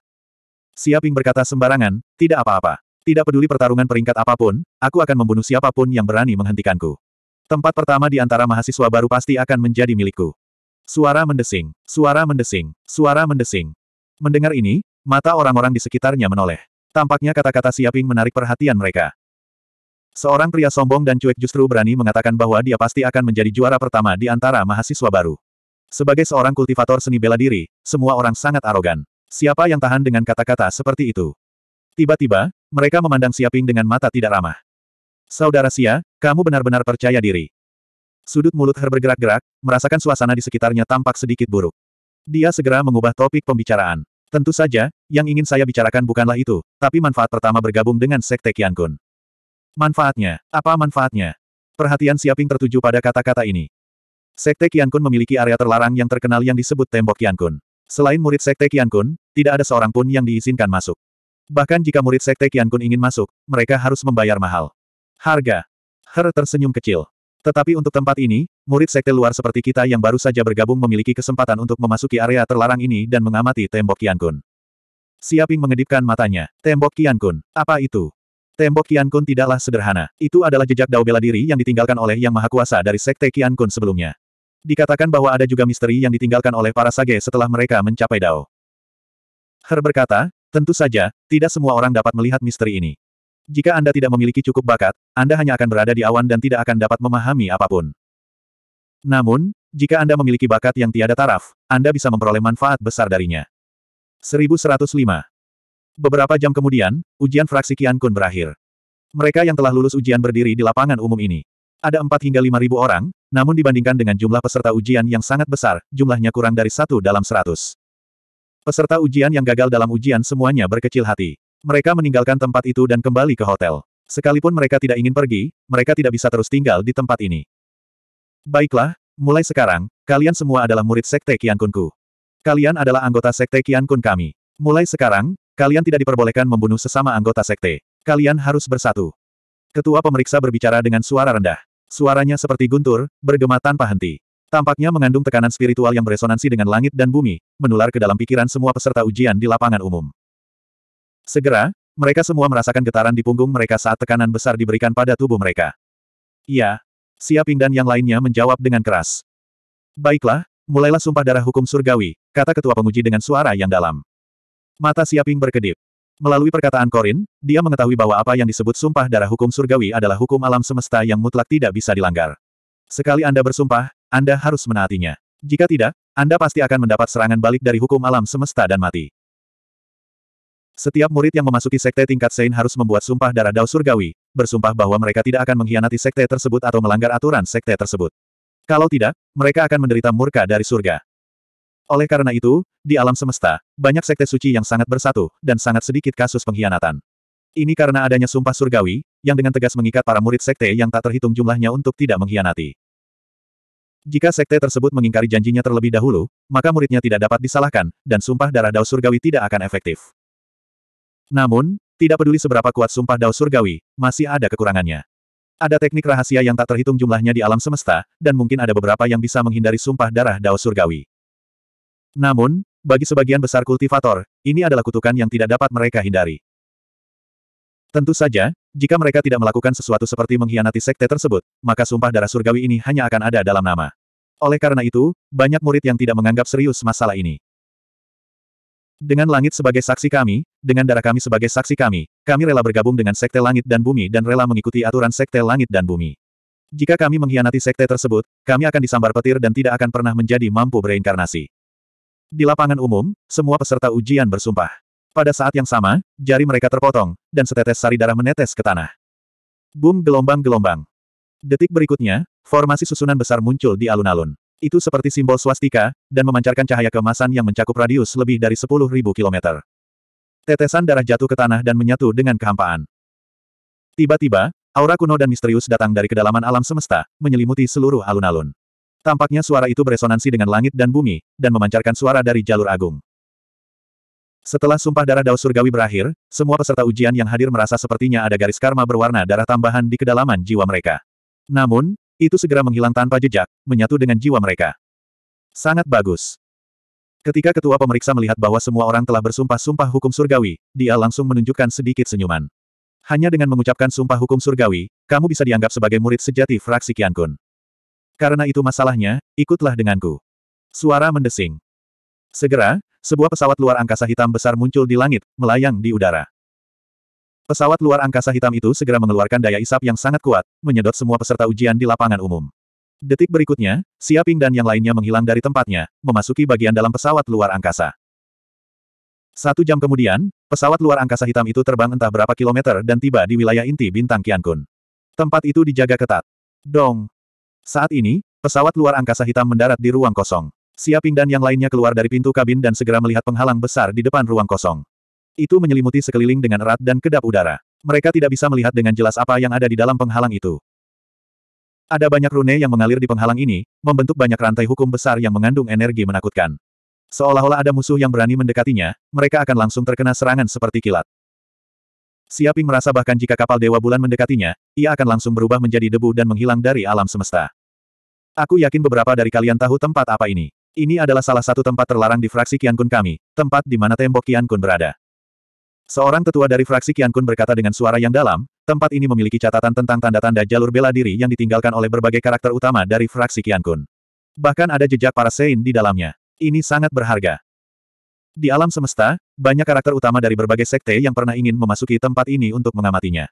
Siaping berkata sembarangan, tidak apa-apa. Tidak peduli pertarungan peringkat apapun, aku akan membunuh siapapun yang berani menghentikanku. Tempat pertama di antara mahasiswa baru pasti akan menjadi milikku. Suara mendesing, suara mendesing, suara mendesing. Mendengar ini, mata orang-orang di sekitarnya menoleh. Tampaknya kata-kata Siaping menarik perhatian mereka. Seorang pria sombong dan cuek justru berani mengatakan bahwa dia pasti akan menjadi juara pertama di antara mahasiswa baru. Sebagai seorang kultivator seni bela diri, semua orang sangat arogan. Siapa yang tahan dengan kata-kata seperti itu? Tiba-tiba, mereka memandang Siaping dengan mata tidak ramah. Saudara Sia, kamu benar-benar percaya diri. Sudut mulut Her bergerak-gerak, merasakan suasana di sekitarnya tampak sedikit buruk. Dia segera mengubah topik pembicaraan. Tentu saja, yang ingin saya bicarakan bukanlah itu, tapi manfaat pertama bergabung dengan Sekte Qiankun. Manfaatnya, apa manfaatnya? Perhatian Siaping tertuju pada kata-kata ini. Sekte Qiankun memiliki area terlarang yang terkenal yang disebut tembok Qiankun. Selain murid Sekte Qiankun, tidak ada seorang pun yang diizinkan masuk. Bahkan jika murid Sekte Qiankun ingin masuk, mereka harus membayar mahal. Harga. Her tersenyum kecil. Tetapi untuk tempat ini, murid sekte luar seperti kita yang baru saja bergabung memiliki kesempatan untuk memasuki area terlarang ini dan mengamati tembok Qiankun. Siaping mengedipkan matanya. Tembok Qiankun, apa itu? Tembok Kian Kun tidaklah sederhana. Itu adalah jejak dao bela diri yang ditinggalkan oleh Yang Maha Kuasa dari Sekte Kian Kun sebelumnya. Dikatakan bahwa ada juga misteri yang ditinggalkan oleh para sage setelah mereka mencapai dao. Her berkata, tentu saja, tidak semua orang dapat melihat misteri ini. Jika Anda tidak memiliki cukup bakat, Anda hanya akan berada di awan dan tidak akan dapat memahami apapun. Namun, jika Anda memiliki bakat yang tiada taraf, Anda bisa memperoleh manfaat besar darinya. 1105 Beberapa jam kemudian, ujian fraksi Kian Kun berakhir. Mereka yang telah lulus ujian berdiri di lapangan umum ini. Ada 4 hingga 5 ribu orang, namun dibandingkan dengan jumlah peserta ujian yang sangat besar, jumlahnya kurang dari satu dalam seratus. Peserta ujian yang gagal dalam ujian semuanya berkecil hati. Mereka meninggalkan tempat itu dan kembali ke hotel. Sekalipun mereka tidak ingin pergi, mereka tidak bisa terus tinggal di tempat ini. Baiklah, mulai sekarang, kalian semua adalah murid Sekte Kian Kunku. Kalian adalah anggota Sekte Kian Kun kami. Mulai sekarang, Kalian tidak diperbolehkan membunuh sesama anggota sekte. Kalian harus bersatu. Ketua pemeriksa berbicara dengan suara rendah. Suaranya seperti guntur, bergema tanpa henti. Tampaknya mengandung tekanan spiritual yang beresonansi dengan langit dan bumi, menular ke dalam pikiran semua peserta ujian di lapangan umum. Segera, mereka semua merasakan getaran di punggung mereka saat tekanan besar diberikan pada tubuh mereka. Iya. Siaping dan yang lainnya menjawab dengan keras. Baiklah, mulailah sumpah darah hukum surgawi, kata ketua penguji dengan suara yang dalam. Mata Siaping berkedip. Melalui perkataan Korin, dia mengetahui bahwa apa yang disebut sumpah darah hukum surgawi adalah hukum alam semesta yang mutlak tidak bisa dilanggar. Sekali Anda bersumpah, Anda harus menaatinya. Jika tidak, Anda pasti akan mendapat serangan balik dari hukum alam semesta dan mati. Setiap murid yang memasuki sekte tingkat Sein harus membuat sumpah darah dao surgawi, bersumpah bahwa mereka tidak akan mengkhianati sekte tersebut atau melanggar aturan sekte tersebut. Kalau tidak, mereka akan menderita murka dari surga. Oleh karena itu, di alam semesta, banyak sekte suci yang sangat bersatu, dan sangat sedikit kasus pengkhianatan. Ini karena adanya sumpah surgawi, yang dengan tegas mengikat para murid sekte yang tak terhitung jumlahnya untuk tidak mengkhianati. Jika sekte tersebut mengingkari janjinya terlebih dahulu, maka muridnya tidak dapat disalahkan, dan sumpah darah dao surgawi tidak akan efektif. Namun, tidak peduli seberapa kuat sumpah dao surgawi, masih ada kekurangannya. Ada teknik rahasia yang tak terhitung jumlahnya di alam semesta, dan mungkin ada beberapa yang bisa menghindari sumpah darah dao surgawi. Namun, bagi sebagian besar kultivator, ini adalah kutukan yang tidak dapat mereka hindari. Tentu saja, jika mereka tidak melakukan sesuatu seperti mengkhianati sekte tersebut, maka sumpah darah surgawi ini hanya akan ada dalam nama. Oleh karena itu, banyak murid yang tidak menganggap serius masalah ini. Dengan langit sebagai saksi kami, dengan darah kami sebagai saksi kami, kami rela bergabung dengan sekte langit dan bumi dan rela mengikuti aturan sekte langit dan bumi. Jika kami mengkhianati sekte tersebut, kami akan disambar petir dan tidak akan pernah menjadi mampu bereinkarnasi. Di lapangan umum, semua peserta ujian bersumpah. Pada saat yang sama, jari mereka terpotong, dan setetes sari darah menetes ke tanah. Boom gelombang-gelombang. Detik berikutnya, formasi susunan besar muncul di alun-alun. Itu seperti simbol swastika, dan memancarkan cahaya kemasan yang mencakup radius lebih dari 10.000 km. Tetesan darah jatuh ke tanah dan menyatu dengan kehampaan. Tiba-tiba, aura kuno dan misterius datang dari kedalaman alam semesta, menyelimuti seluruh alun-alun. Tampaknya suara itu beresonansi dengan langit dan bumi, dan memancarkan suara dari jalur agung. Setelah sumpah darah Dao Surgawi berakhir, semua peserta ujian yang hadir merasa sepertinya ada garis karma berwarna darah tambahan di kedalaman jiwa mereka. Namun, itu segera menghilang tanpa jejak, menyatu dengan jiwa mereka. Sangat bagus. Ketika ketua pemeriksa melihat bahwa semua orang telah bersumpah-sumpah hukum surgawi, dia langsung menunjukkan sedikit senyuman. Hanya dengan mengucapkan sumpah hukum surgawi, kamu bisa dianggap sebagai murid sejati fraksi Kiankun. Karena itu masalahnya, ikutlah denganku. Suara mendesing. Segera, sebuah pesawat luar angkasa hitam besar muncul di langit, melayang di udara. Pesawat luar angkasa hitam itu segera mengeluarkan daya isap yang sangat kuat, menyedot semua peserta ujian di lapangan umum. Detik berikutnya, Siaping dan yang lainnya menghilang dari tempatnya, memasuki bagian dalam pesawat luar angkasa. Satu jam kemudian, pesawat luar angkasa hitam itu terbang entah berapa kilometer dan tiba di wilayah inti bintang Kun. Tempat itu dijaga ketat. Dong! Saat ini, pesawat luar angkasa hitam mendarat di ruang kosong. Siaping dan yang lainnya keluar dari pintu kabin dan segera melihat penghalang besar di depan ruang kosong. Itu menyelimuti sekeliling dengan erat dan kedap udara. Mereka tidak bisa melihat dengan jelas apa yang ada di dalam penghalang itu. Ada banyak rune yang mengalir di penghalang ini, membentuk banyak rantai hukum besar yang mengandung energi menakutkan. Seolah-olah ada musuh yang berani mendekatinya, mereka akan langsung terkena serangan seperti kilat. Siaping merasa bahkan jika kapal Dewa Bulan mendekatinya, ia akan langsung berubah menjadi debu dan menghilang dari alam semesta. Aku yakin beberapa dari kalian tahu tempat apa ini. Ini adalah salah satu tempat terlarang di fraksi Kian Kun kami, tempat di mana tembok Kian Kun berada. Seorang tetua dari fraksi Kian Kun berkata dengan suara yang dalam, tempat ini memiliki catatan tentang tanda-tanda jalur bela diri yang ditinggalkan oleh berbagai karakter utama dari fraksi Kian Kun. Bahkan ada jejak para Sein di dalamnya. Ini sangat berharga. Di alam semesta, banyak karakter utama dari berbagai sekte yang pernah ingin memasuki tempat ini untuk mengamatinya.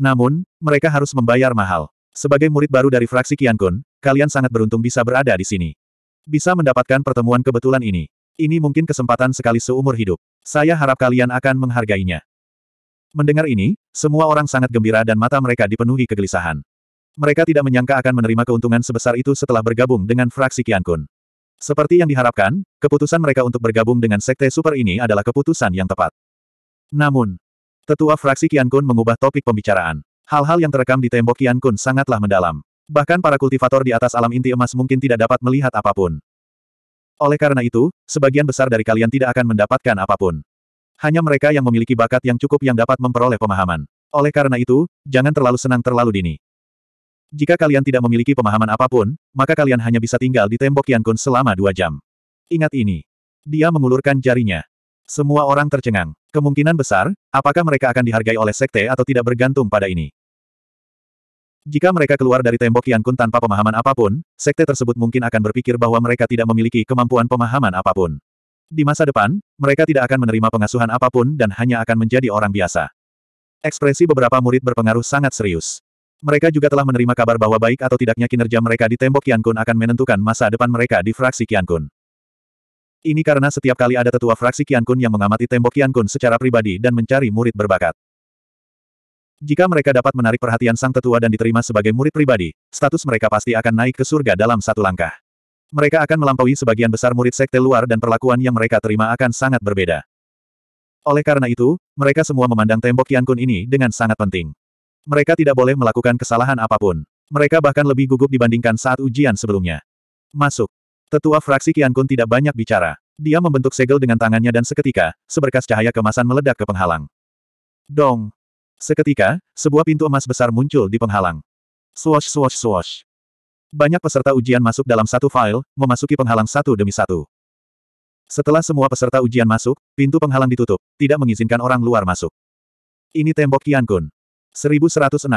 Namun, mereka harus membayar mahal. Sebagai murid baru dari fraksi Kian Kun, kalian sangat beruntung bisa berada di sini. Bisa mendapatkan pertemuan kebetulan ini. Ini mungkin kesempatan sekali seumur hidup. Saya harap kalian akan menghargainya. Mendengar ini, semua orang sangat gembira dan mata mereka dipenuhi kegelisahan. Mereka tidak menyangka akan menerima keuntungan sebesar itu setelah bergabung dengan fraksi Kian Kun. Seperti yang diharapkan, keputusan mereka untuk bergabung dengan Sekte Super ini adalah keputusan yang tepat. Namun, Tetua Fraksi Kian Kun mengubah topik pembicaraan. Hal-hal yang terekam di tembok Kian Kun sangatlah mendalam. Bahkan para kultivator di atas alam inti emas mungkin tidak dapat melihat apapun. Oleh karena itu, sebagian besar dari kalian tidak akan mendapatkan apapun. Hanya mereka yang memiliki bakat yang cukup yang dapat memperoleh pemahaman. Oleh karena itu, jangan terlalu senang terlalu dini. Jika kalian tidak memiliki pemahaman apapun, maka kalian hanya bisa tinggal di tembok Yankun selama dua jam. Ingat ini. Dia mengulurkan jarinya. Semua orang tercengang. Kemungkinan besar, apakah mereka akan dihargai oleh sekte atau tidak bergantung pada ini. Jika mereka keluar dari tembok Yankun tanpa pemahaman apapun, sekte tersebut mungkin akan berpikir bahwa mereka tidak memiliki kemampuan pemahaman apapun. Di masa depan, mereka tidak akan menerima pengasuhan apapun dan hanya akan menjadi orang biasa. Ekspresi beberapa murid berpengaruh sangat serius. Mereka juga telah menerima kabar bahwa baik atau tidaknya kinerja mereka di tembok Kian Kun akan menentukan masa depan mereka di fraksi Kian Kun. Ini karena setiap kali ada tetua fraksi Kian Kun yang mengamati tembok Kian Kun secara pribadi dan mencari murid berbakat. Jika mereka dapat menarik perhatian sang tetua dan diterima sebagai murid pribadi, status mereka pasti akan naik ke surga dalam satu langkah. Mereka akan melampaui sebagian besar murid sekte luar dan perlakuan yang mereka terima akan sangat berbeda. Oleh karena itu, mereka semua memandang tembok Kian Kun ini dengan sangat penting. Mereka tidak boleh melakukan kesalahan apapun. Mereka bahkan lebih gugup dibandingkan saat ujian sebelumnya. Masuk. Tetua fraksi Kian Kun tidak banyak bicara. Dia membentuk segel dengan tangannya dan seketika, seberkas cahaya kemasan meledak ke penghalang. Dong. Seketika, sebuah pintu emas besar muncul di penghalang. Swash swash swash. Banyak peserta ujian masuk dalam satu file, memasuki penghalang satu demi satu. Setelah semua peserta ujian masuk, pintu penghalang ditutup, tidak mengizinkan orang luar masuk. Ini tembok Kian Kun. 1106.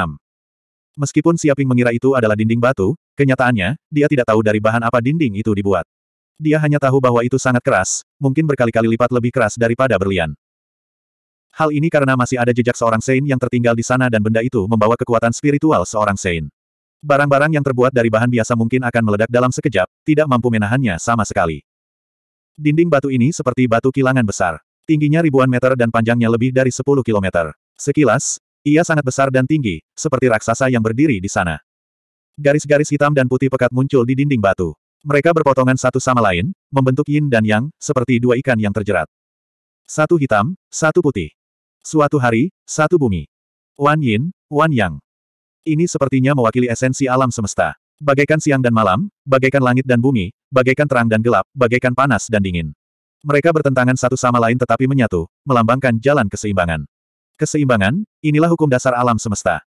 Meskipun Siaping mengira itu adalah dinding batu, kenyataannya, dia tidak tahu dari bahan apa dinding itu dibuat. Dia hanya tahu bahwa itu sangat keras, mungkin berkali-kali lipat lebih keras daripada berlian. Hal ini karena masih ada jejak seorang Sein yang tertinggal di sana dan benda itu membawa kekuatan spiritual seorang Sein. Barang-barang yang terbuat dari bahan biasa mungkin akan meledak dalam sekejap, tidak mampu menahannya sama sekali. Dinding batu ini seperti batu kilangan besar. Tingginya ribuan meter dan panjangnya lebih dari 10 kilometer. Sekilas, ia sangat besar dan tinggi, seperti raksasa yang berdiri di sana. Garis-garis hitam dan putih pekat muncul di dinding batu. Mereka berpotongan satu sama lain, membentuk yin dan yang, seperti dua ikan yang terjerat. Satu hitam, satu putih. Suatu hari, satu bumi. Wan yin, wan yang. Ini sepertinya mewakili esensi alam semesta. Bagaikan siang dan malam, bagaikan langit dan bumi, bagaikan terang dan gelap, bagaikan panas dan dingin. Mereka bertentangan satu sama lain tetapi menyatu, melambangkan jalan keseimbangan. Keseimbangan, inilah hukum dasar alam semesta.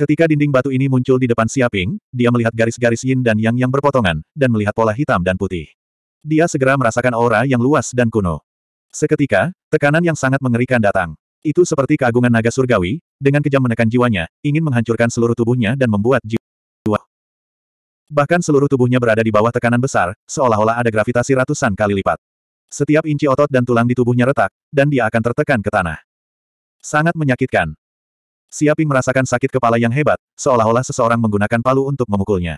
Ketika dinding batu ini muncul di depan Siaping, dia melihat garis-garis yin dan yang yang berpotongan, dan melihat pola hitam dan putih. Dia segera merasakan aura yang luas dan kuno. Seketika, tekanan yang sangat mengerikan datang. Itu seperti keagungan naga surgawi, dengan kejam menekan jiwanya, ingin menghancurkan seluruh tubuhnya dan membuat jiwa. Bahkan seluruh tubuhnya berada di bawah tekanan besar, seolah-olah ada gravitasi ratusan kali lipat. Setiap inci otot dan tulang di tubuhnya retak, dan dia akan tertekan ke tanah. Sangat menyakitkan. Siaping merasakan sakit kepala yang hebat, seolah-olah seseorang menggunakan palu untuk memukulnya.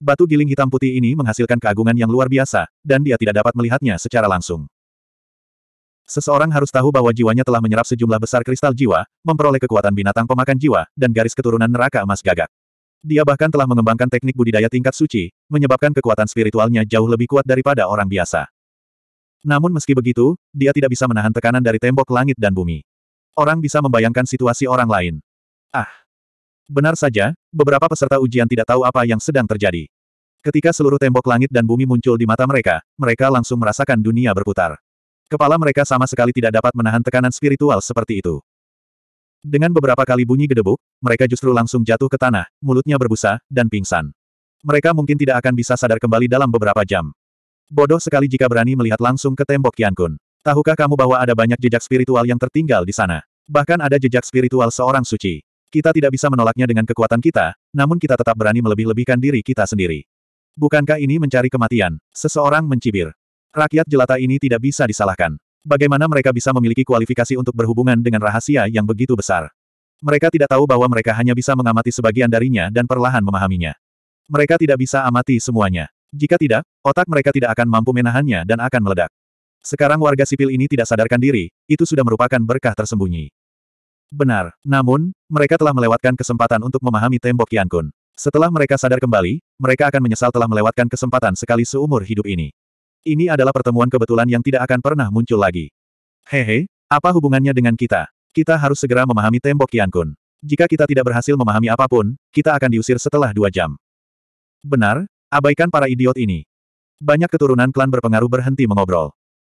Batu giling hitam putih ini menghasilkan keagungan yang luar biasa, dan dia tidak dapat melihatnya secara langsung. Seseorang harus tahu bahwa jiwanya telah menyerap sejumlah besar kristal jiwa, memperoleh kekuatan binatang pemakan jiwa, dan garis keturunan neraka emas gagak. Dia bahkan telah mengembangkan teknik budidaya tingkat suci, menyebabkan kekuatan spiritualnya jauh lebih kuat daripada orang biasa. Namun meski begitu, dia tidak bisa menahan tekanan dari tembok langit dan bumi orang bisa membayangkan situasi orang lain. Ah! Benar saja, beberapa peserta ujian tidak tahu apa yang sedang terjadi. Ketika seluruh tembok langit dan bumi muncul di mata mereka, mereka langsung merasakan dunia berputar. Kepala mereka sama sekali tidak dapat menahan tekanan spiritual seperti itu. Dengan beberapa kali bunyi gedebuk, mereka justru langsung jatuh ke tanah, mulutnya berbusa, dan pingsan. Mereka mungkin tidak akan bisa sadar kembali dalam beberapa jam. Bodoh sekali jika berani melihat langsung ke tembok Yankun. Tahukah kamu bahwa ada banyak jejak spiritual yang tertinggal di sana? Bahkan ada jejak spiritual seorang suci. Kita tidak bisa menolaknya dengan kekuatan kita, namun kita tetap berani melebih-lebihkan diri kita sendiri. Bukankah ini mencari kematian? Seseorang mencibir. Rakyat jelata ini tidak bisa disalahkan. Bagaimana mereka bisa memiliki kualifikasi untuk berhubungan dengan rahasia yang begitu besar? Mereka tidak tahu bahwa mereka hanya bisa mengamati sebagian darinya dan perlahan memahaminya. Mereka tidak bisa amati semuanya. Jika tidak, otak mereka tidak akan mampu menahannya dan akan meledak. Sekarang warga sipil ini tidak sadarkan diri, itu sudah merupakan berkah tersembunyi. Benar. Namun, mereka telah melewatkan kesempatan untuk memahami tembok Qiankun. Setelah mereka sadar kembali, mereka akan menyesal telah melewatkan kesempatan sekali seumur hidup ini. Ini adalah pertemuan kebetulan yang tidak akan pernah muncul lagi. Hehe, apa hubungannya dengan kita? Kita harus segera memahami tembok Qiankun. Jika kita tidak berhasil memahami apapun, kita akan diusir setelah dua jam. Benar, abaikan para idiot ini. Banyak keturunan klan berpengaruh berhenti mengobrol.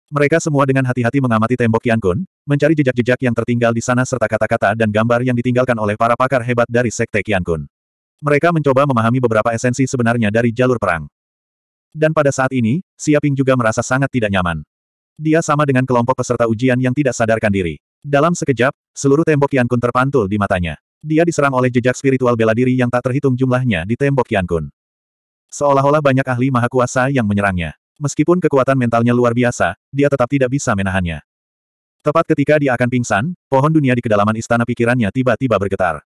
Mereka semua dengan hati-hati mengamati tembok Kun, mencari jejak-jejak yang tertinggal di sana serta kata-kata dan gambar yang ditinggalkan oleh para pakar hebat dari Sekte Kun. Mereka mencoba memahami beberapa esensi sebenarnya dari jalur perang. Dan pada saat ini, Siaping juga merasa sangat tidak nyaman. Dia sama dengan kelompok peserta ujian yang tidak sadarkan diri. Dalam sekejap, seluruh tembok Kun terpantul di matanya. Dia diserang oleh jejak spiritual bela diri yang tak terhitung jumlahnya di tembok Kun. Seolah-olah banyak ahli maha kuasa yang menyerangnya. Meskipun kekuatan mentalnya luar biasa, dia tetap tidak bisa menahannya. Tepat ketika dia akan pingsan, pohon dunia di kedalaman istana pikirannya tiba-tiba bergetar.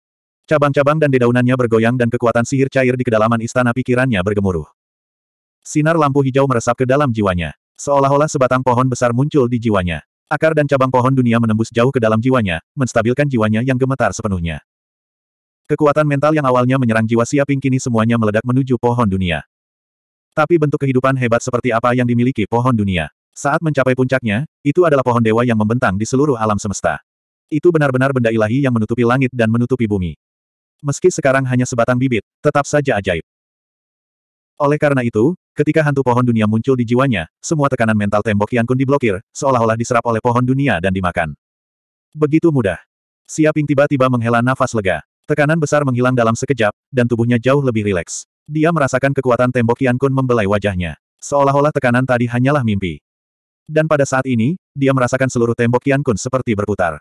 Cabang-cabang dan dedaunannya bergoyang dan kekuatan sihir cair di kedalaman istana pikirannya bergemuruh. Sinar lampu hijau meresap ke dalam jiwanya. Seolah-olah sebatang pohon besar muncul di jiwanya. Akar dan cabang pohon dunia menembus jauh ke dalam jiwanya, menstabilkan jiwanya yang gemetar sepenuhnya. Kekuatan mental yang awalnya menyerang jiwa Siaping kini semuanya meledak menuju pohon dunia. Tapi bentuk kehidupan hebat seperti apa yang dimiliki pohon dunia. Saat mencapai puncaknya, itu adalah pohon dewa yang membentang di seluruh alam semesta. Itu benar-benar benda ilahi yang menutupi langit dan menutupi bumi. Meski sekarang hanya sebatang bibit, tetap saja ajaib. Oleh karena itu, ketika hantu pohon dunia muncul di jiwanya, semua tekanan mental tembok yang kun diblokir, seolah-olah diserap oleh pohon dunia dan dimakan. Begitu mudah. Siaping tiba-tiba menghela nafas lega. Tekanan besar menghilang dalam sekejap, dan tubuhnya jauh lebih rileks. Dia merasakan kekuatan tembok Yan Kun membelai wajahnya. Seolah-olah tekanan tadi hanyalah mimpi. Dan pada saat ini, dia merasakan seluruh tembok Yan Kun seperti berputar.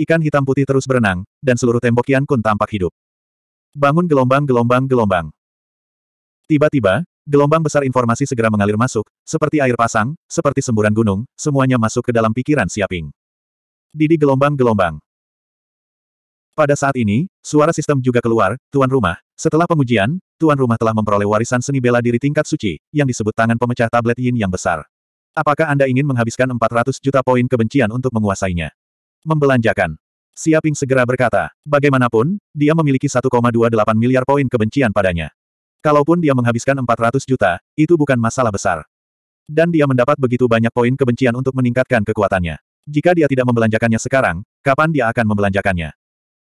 Ikan hitam putih terus berenang, dan seluruh tembok Yan Kun tampak hidup. Bangun gelombang-gelombang-gelombang. Tiba-tiba, gelombang besar informasi segera mengalir masuk, seperti air pasang, seperti semburan gunung, semuanya masuk ke dalam pikiran Siaping. Didi gelombang-gelombang. Pada saat ini, suara sistem juga keluar, tuan rumah. Setelah pengujian, tuan rumah telah memperoleh warisan seni bela diri tingkat suci, yang disebut tangan pemecah tablet yin yang besar. Apakah Anda ingin menghabiskan 400 juta poin kebencian untuk menguasainya? Membelanjakan. Siaping segera berkata, bagaimanapun, dia memiliki 1,28 miliar poin kebencian padanya. Kalaupun dia menghabiskan 400 juta, itu bukan masalah besar. Dan dia mendapat begitu banyak poin kebencian untuk meningkatkan kekuatannya. Jika dia tidak membelanjakannya sekarang, kapan dia akan membelanjakannya?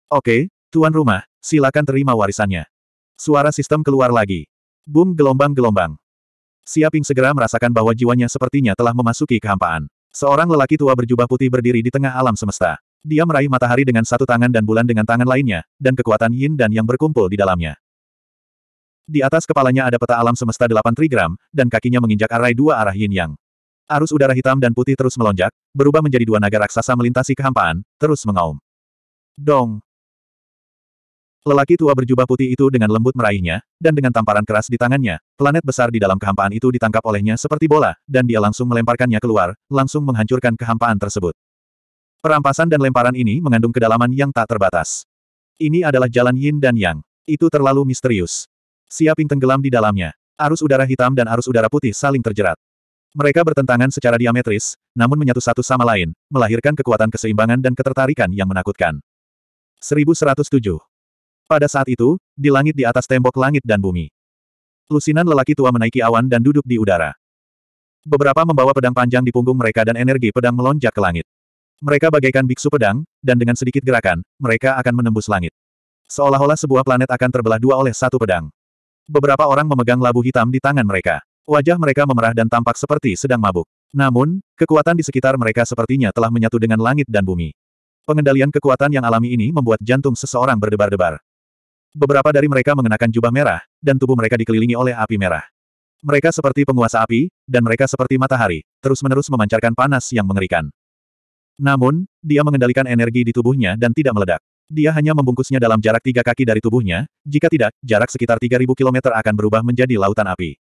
Oke, tuan rumah, silakan terima warisannya. Suara sistem keluar lagi. Boom gelombang-gelombang. Siaping segera merasakan bahwa jiwanya sepertinya telah memasuki kehampaan. Seorang lelaki tua berjubah putih berdiri di tengah alam semesta. Dia meraih matahari dengan satu tangan dan bulan dengan tangan lainnya, dan kekuatan yin dan yang berkumpul di dalamnya. Di atas kepalanya ada peta alam semesta delapan trigram, dan kakinya menginjak arai dua arah yin yang. Arus udara hitam dan putih terus melonjak, berubah menjadi dua naga raksasa melintasi kehampaan, terus mengaum. Dong! Lelaki tua berjubah putih itu dengan lembut meraihnya, dan dengan tamparan keras di tangannya, planet besar di dalam kehampaan itu ditangkap olehnya seperti bola, dan dia langsung melemparkannya keluar, langsung menghancurkan kehampaan tersebut. Perampasan dan lemparan ini mengandung kedalaman yang tak terbatas. Ini adalah jalan yin dan yang. Itu terlalu misterius. Siaping tenggelam di dalamnya. Arus udara hitam dan arus udara putih saling terjerat. Mereka bertentangan secara diametris, namun menyatu satu sama lain, melahirkan kekuatan keseimbangan dan ketertarikan yang menakutkan. 1107 pada saat itu, di langit di atas tembok langit dan bumi. Lusinan lelaki tua menaiki awan dan duduk di udara. Beberapa membawa pedang panjang di punggung mereka dan energi pedang melonjak ke langit. Mereka bagaikan biksu pedang, dan dengan sedikit gerakan, mereka akan menembus langit. Seolah-olah sebuah planet akan terbelah dua oleh satu pedang. Beberapa orang memegang labu hitam di tangan mereka. Wajah mereka memerah dan tampak seperti sedang mabuk. Namun, kekuatan di sekitar mereka sepertinya telah menyatu dengan langit dan bumi. Pengendalian kekuatan yang alami ini membuat jantung seseorang berdebar-debar. Beberapa dari mereka mengenakan jubah merah, dan tubuh mereka dikelilingi oleh api merah. Mereka seperti penguasa api, dan mereka seperti matahari, terus-menerus memancarkan panas yang mengerikan. Namun, dia mengendalikan energi di tubuhnya dan tidak meledak. Dia hanya membungkusnya dalam jarak tiga kaki dari tubuhnya, jika tidak, jarak sekitar 3.000 km akan berubah menjadi lautan api.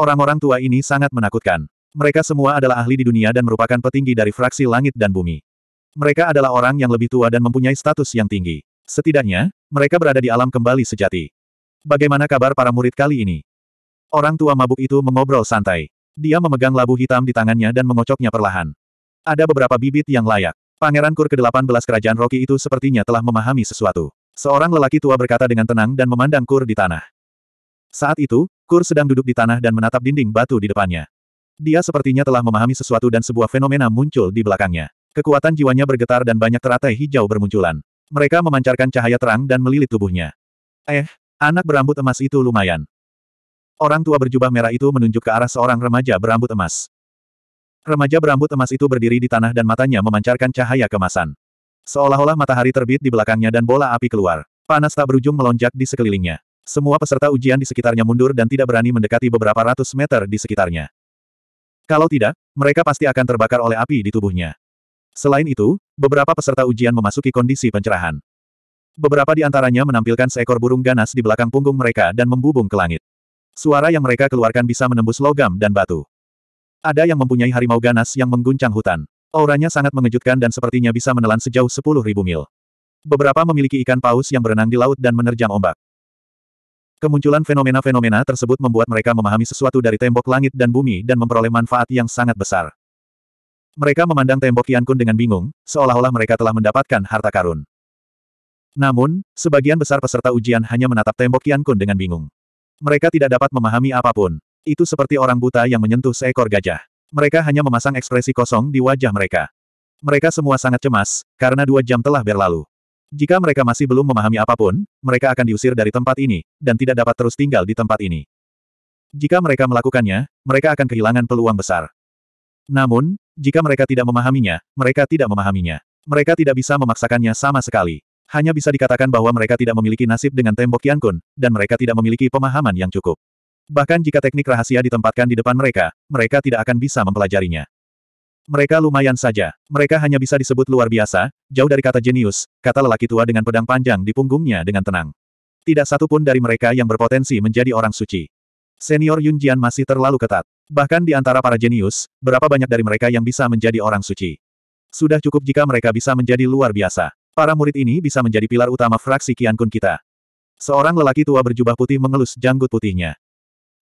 Orang-orang tua ini sangat menakutkan. Mereka semua adalah ahli di dunia dan merupakan petinggi dari fraksi langit dan bumi. Mereka adalah orang yang lebih tua dan mempunyai status yang tinggi. Setidaknya, mereka berada di alam kembali sejati. Bagaimana kabar para murid kali ini? Orang tua mabuk itu mengobrol santai. Dia memegang labu hitam di tangannya dan mengocoknya perlahan. Ada beberapa bibit yang layak. Pangeran Kur ke-18 Kerajaan Rocky itu sepertinya telah memahami sesuatu. Seorang lelaki tua berkata dengan tenang dan memandang Kur di tanah. Saat itu, Kur sedang duduk di tanah dan menatap dinding batu di depannya. Dia sepertinya telah memahami sesuatu dan sebuah fenomena muncul di belakangnya. Kekuatan jiwanya bergetar dan banyak teratai hijau bermunculan. Mereka memancarkan cahaya terang dan melilit tubuhnya. Eh, anak berambut emas itu lumayan. Orang tua berjubah merah itu menunjuk ke arah seorang remaja berambut emas. Remaja berambut emas itu berdiri di tanah dan matanya memancarkan cahaya kemasan. Seolah-olah matahari terbit di belakangnya dan bola api keluar. Panas tak berujung melonjak di sekelilingnya. Semua peserta ujian di sekitarnya mundur dan tidak berani mendekati beberapa ratus meter di sekitarnya. Kalau tidak, mereka pasti akan terbakar oleh api di tubuhnya. Selain itu, beberapa peserta ujian memasuki kondisi pencerahan. Beberapa di antaranya menampilkan seekor burung ganas di belakang punggung mereka dan membubung ke langit. Suara yang mereka keluarkan bisa menembus logam dan batu. Ada yang mempunyai harimau ganas yang mengguncang hutan. Auranya sangat mengejutkan dan sepertinya bisa menelan sejauh 10.000 mil. Beberapa memiliki ikan paus yang berenang di laut dan menerjang ombak. Kemunculan fenomena-fenomena tersebut membuat mereka memahami sesuatu dari tembok langit dan bumi dan memperoleh manfaat yang sangat besar. Mereka memandang tembok Yan Kun dengan bingung, seolah-olah mereka telah mendapatkan harta karun. Namun, sebagian besar peserta ujian hanya menatap tembok Yan Kun dengan bingung. Mereka tidak dapat memahami apapun. Itu seperti orang buta yang menyentuh seekor gajah. Mereka hanya memasang ekspresi kosong di wajah mereka. Mereka semua sangat cemas, karena dua jam telah berlalu. Jika mereka masih belum memahami apapun, mereka akan diusir dari tempat ini, dan tidak dapat terus tinggal di tempat ini. Jika mereka melakukannya, mereka akan kehilangan peluang besar. Namun, jika mereka tidak memahaminya, mereka tidak memahaminya. Mereka tidak bisa memaksakannya sama sekali. Hanya bisa dikatakan bahwa mereka tidak memiliki nasib dengan tembok Yankun, dan mereka tidak memiliki pemahaman yang cukup. Bahkan jika teknik rahasia ditempatkan di depan mereka, mereka tidak akan bisa mempelajarinya. Mereka lumayan saja. Mereka hanya bisa disebut luar biasa, jauh dari kata jenius, kata lelaki tua dengan pedang panjang di punggungnya dengan tenang. Tidak satu pun dari mereka yang berpotensi menjadi orang suci. Senior Yun Jian masih terlalu ketat. Bahkan di antara para jenius, berapa banyak dari mereka yang bisa menjadi orang suci? Sudah cukup jika mereka bisa menjadi luar biasa. Para murid ini bisa menjadi pilar utama fraksi Kian Kun kita. Seorang lelaki tua berjubah putih mengelus janggut putihnya.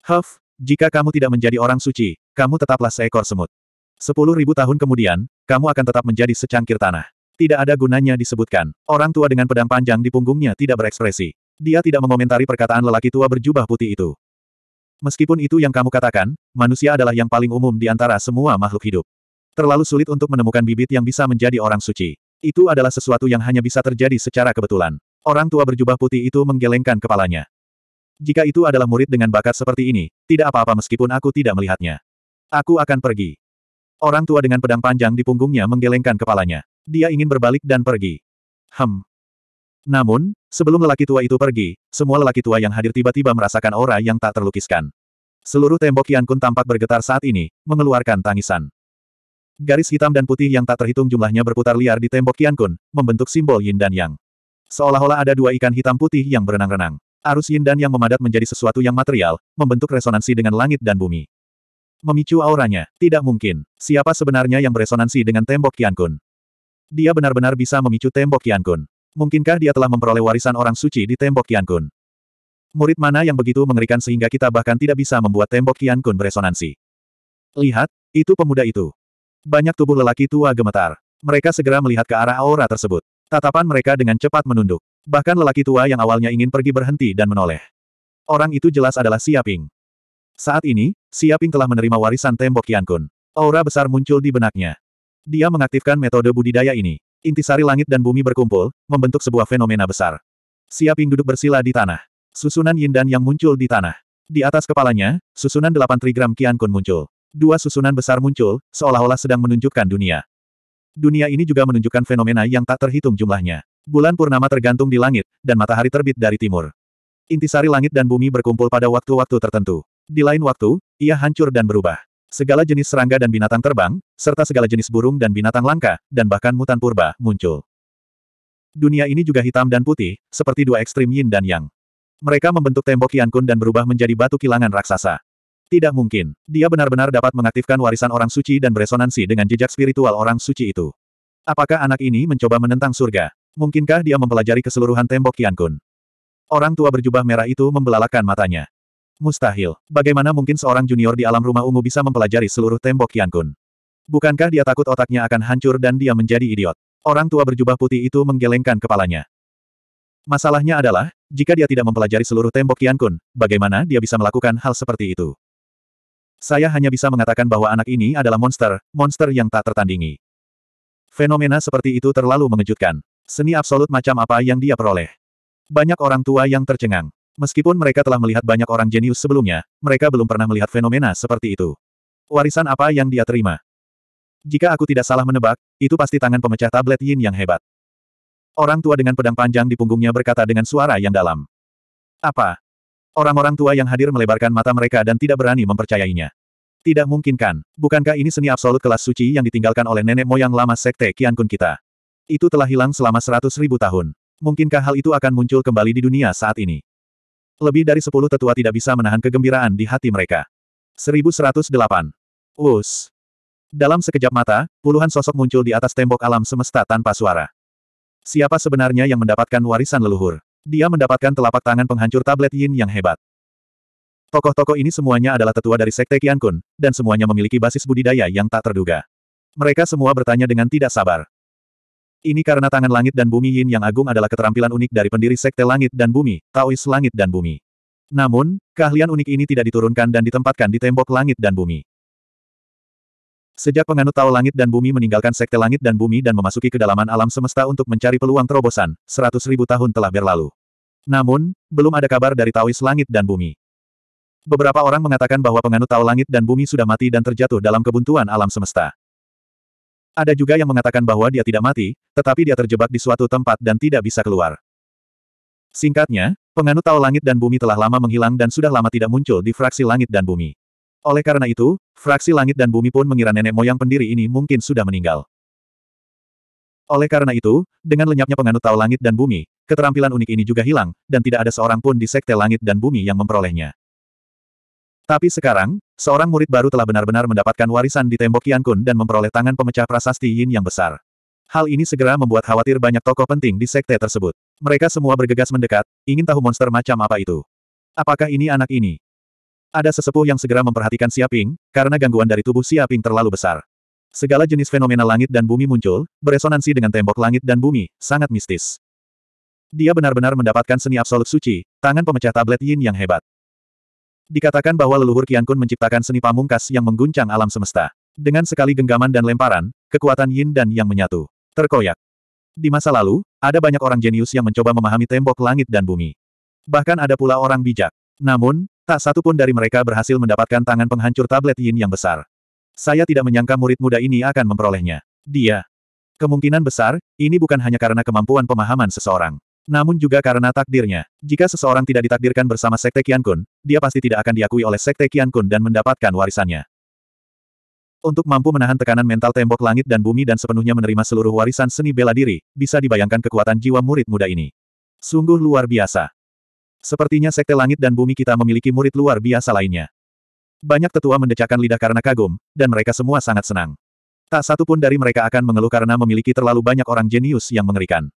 Huff, jika kamu tidak menjadi orang suci, kamu tetaplah seekor semut. Sepuluh ribu tahun kemudian, kamu akan tetap menjadi secangkir tanah. Tidak ada gunanya disebutkan. Orang tua dengan pedang panjang di punggungnya tidak berekspresi. Dia tidak mengomentari perkataan lelaki tua berjubah putih itu. Meskipun itu yang kamu katakan, manusia adalah yang paling umum di antara semua makhluk hidup. Terlalu sulit untuk menemukan bibit yang bisa menjadi orang suci. Itu adalah sesuatu yang hanya bisa terjadi secara kebetulan. Orang tua berjubah putih itu menggelengkan kepalanya. Jika itu adalah murid dengan bakat seperti ini, tidak apa-apa meskipun aku tidak melihatnya. Aku akan pergi. Orang tua dengan pedang panjang di punggungnya menggelengkan kepalanya. Dia ingin berbalik dan pergi. Hem. Namun, Sebelum lelaki tua itu pergi, semua lelaki tua yang hadir tiba-tiba merasakan aura yang tak terlukiskan. Seluruh tembok Yan Kun tampak bergetar saat ini, mengeluarkan tangisan. Garis hitam dan putih yang tak terhitung jumlahnya berputar liar di tembok Yan Kun, membentuk simbol yin dan yang. Seolah-olah ada dua ikan hitam putih yang berenang-renang. Arus yin dan yang memadat menjadi sesuatu yang material, membentuk resonansi dengan langit dan bumi. Memicu auranya, tidak mungkin. Siapa sebenarnya yang beresonansi dengan tembok Yan Kun? Dia benar-benar bisa memicu tembok Yan Kun. Mungkinkah dia telah memperoleh warisan orang suci di tembok Kian Kun? Murid mana yang begitu mengerikan sehingga kita bahkan tidak bisa membuat tembok Kian Kun beresonansi? Lihat, itu pemuda itu. Banyak tubuh lelaki tua gemetar. Mereka segera melihat ke arah aura tersebut. Tatapan mereka dengan cepat menunduk. Bahkan lelaki tua yang awalnya ingin pergi berhenti dan menoleh. Orang itu jelas adalah Siaping. Saat ini, Siaping telah menerima warisan tembok Kian Kun. Aura besar muncul di benaknya. Dia mengaktifkan metode budidaya ini. Intisari langit dan bumi berkumpul, membentuk sebuah fenomena besar. Siaping duduk bersila di tanah. Susunan yin dan yang muncul di tanah. Di atas kepalanya, susunan delapan trigram kian Kun muncul. Dua susunan besar muncul, seolah-olah sedang menunjukkan dunia. Dunia ini juga menunjukkan fenomena yang tak terhitung jumlahnya. Bulan purnama tergantung di langit, dan matahari terbit dari timur. Intisari langit dan bumi berkumpul pada waktu-waktu tertentu. Di lain waktu, ia hancur dan berubah. Segala jenis serangga dan binatang terbang, serta segala jenis burung dan binatang langka, dan bahkan mutan purba, muncul. Dunia ini juga hitam dan putih, seperti dua ekstrim yin dan yang. Mereka membentuk tembok Kun dan berubah menjadi batu kilangan raksasa. Tidak mungkin. Dia benar-benar dapat mengaktifkan warisan orang suci dan beresonansi dengan jejak spiritual orang suci itu. Apakah anak ini mencoba menentang surga? Mungkinkah dia mempelajari keseluruhan tembok Kun? Orang tua berjubah merah itu membelalakan matanya. Mustahil. Bagaimana mungkin seorang junior di alam rumah ungu bisa mempelajari seluruh tembok Kun? Bukankah dia takut otaknya akan hancur dan dia menjadi idiot? Orang tua berjubah putih itu menggelengkan kepalanya. Masalahnya adalah, jika dia tidak mempelajari seluruh tembok Kun, bagaimana dia bisa melakukan hal seperti itu? Saya hanya bisa mengatakan bahwa anak ini adalah monster, monster yang tak tertandingi. Fenomena seperti itu terlalu mengejutkan. Seni absolut macam apa yang dia peroleh. Banyak orang tua yang tercengang. Meskipun mereka telah melihat banyak orang jenius sebelumnya, mereka belum pernah melihat fenomena seperti itu. Warisan apa yang dia terima? Jika aku tidak salah menebak, itu pasti tangan pemecah tablet yin yang hebat. Orang tua dengan pedang panjang di punggungnya berkata dengan suara yang dalam. Apa? Orang-orang tua yang hadir melebarkan mata mereka dan tidak berani mempercayainya. Tidak mungkin kan? Bukankah ini seni absolut kelas suci yang ditinggalkan oleh nenek moyang lama sekte Kian Kun kita? Itu telah hilang selama seratus ribu tahun. Mungkinkah hal itu akan muncul kembali di dunia saat ini? Lebih dari sepuluh tetua tidak bisa menahan kegembiraan di hati mereka. 1108. Us. Dalam sekejap mata, puluhan sosok muncul di atas tembok alam semesta tanpa suara. Siapa sebenarnya yang mendapatkan warisan leluhur? Dia mendapatkan telapak tangan penghancur tablet yin yang hebat. Tokoh-tokoh ini semuanya adalah tetua dari Sekte Qiankun, dan semuanya memiliki basis budidaya yang tak terduga. Mereka semua bertanya dengan tidak sabar. Ini karena tangan langit dan bumi yin yang agung adalah keterampilan unik dari pendiri sekte langit dan bumi, Taois langit dan bumi. Namun, keahlian unik ini tidak diturunkan dan ditempatkan di tembok langit dan bumi. Sejak penganut Tao langit dan bumi meninggalkan sekte langit dan bumi dan memasuki kedalaman alam semesta untuk mencari peluang terobosan, seratus ribu tahun telah berlalu. Namun, belum ada kabar dari Taois langit dan bumi. Beberapa orang mengatakan bahwa penganut Tao langit dan bumi sudah mati dan terjatuh dalam kebuntuan alam semesta. Ada juga yang mengatakan bahwa dia tidak mati, tetapi dia terjebak di suatu tempat dan tidak bisa keluar. Singkatnya, penganut Tao Langit dan Bumi telah lama menghilang dan sudah lama tidak muncul di fraksi Langit dan Bumi. Oleh karena itu, fraksi Langit dan Bumi pun mengira nenek moyang pendiri ini mungkin sudah meninggal. Oleh karena itu, dengan lenyapnya penganut Tao Langit dan Bumi, keterampilan unik ini juga hilang, dan tidak ada seorang pun di Sekte Langit dan Bumi yang memperolehnya. Tapi sekarang, seorang murid baru telah benar-benar mendapatkan warisan di tembok Kun dan memperoleh tangan pemecah prasasti Yin yang besar. Hal ini segera membuat khawatir banyak tokoh penting di sekte tersebut. Mereka semua bergegas mendekat, ingin tahu monster macam apa itu. Apakah ini anak ini? Ada sesepuh yang segera memperhatikan Siaping, karena gangguan dari tubuh Siaping terlalu besar. Segala jenis fenomena langit dan bumi muncul, beresonansi dengan tembok langit dan bumi, sangat mistis. Dia benar-benar mendapatkan seni absolut suci, tangan pemecah tablet yin yang hebat. Dikatakan bahwa leluhur Qian Kun menciptakan seni pamungkas yang mengguncang alam semesta. Dengan sekali genggaman dan lemparan, kekuatan yin dan yang menyatu. Terkoyak. Di masa lalu, ada banyak orang jenius yang mencoba memahami tembok langit dan bumi. Bahkan ada pula orang bijak. Namun, tak satu pun dari mereka berhasil mendapatkan tangan penghancur tablet yin yang besar. Saya tidak menyangka murid muda ini akan memperolehnya. Dia. Kemungkinan besar, ini bukan hanya karena kemampuan pemahaman seseorang. Namun juga karena takdirnya. Jika seseorang tidak ditakdirkan bersama Sekte Kian Kun, dia pasti tidak akan diakui oleh Sekte Kian Kun dan mendapatkan warisannya. Untuk mampu menahan tekanan mental tembok langit dan bumi dan sepenuhnya menerima seluruh warisan seni bela diri, bisa dibayangkan kekuatan jiwa murid muda ini. Sungguh luar biasa. Sepertinya Sekte Langit dan Bumi kita memiliki murid luar biasa lainnya. Banyak tetua mendecakkan lidah karena kagum, dan mereka semua sangat senang. Tak satu pun dari mereka akan mengeluh karena memiliki terlalu banyak orang jenius yang mengerikan.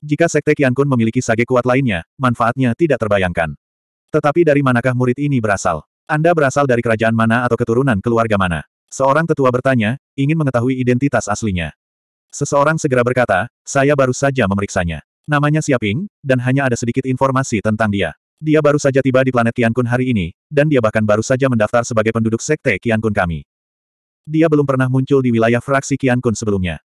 Jika Sekte Kian Kun memiliki sage kuat lainnya, manfaatnya tidak terbayangkan. Tetapi dari manakah murid ini berasal? Anda berasal dari kerajaan mana atau keturunan keluarga mana? Seorang tetua bertanya, ingin mengetahui identitas aslinya. Seseorang segera berkata, saya baru saja memeriksanya. Namanya Siaping, dan hanya ada sedikit informasi tentang dia. Dia baru saja tiba di planet Kian Kun hari ini, dan dia bahkan baru saja mendaftar sebagai penduduk Sekte Kian Kun kami. Dia belum pernah muncul di wilayah fraksi Kian Kun sebelumnya.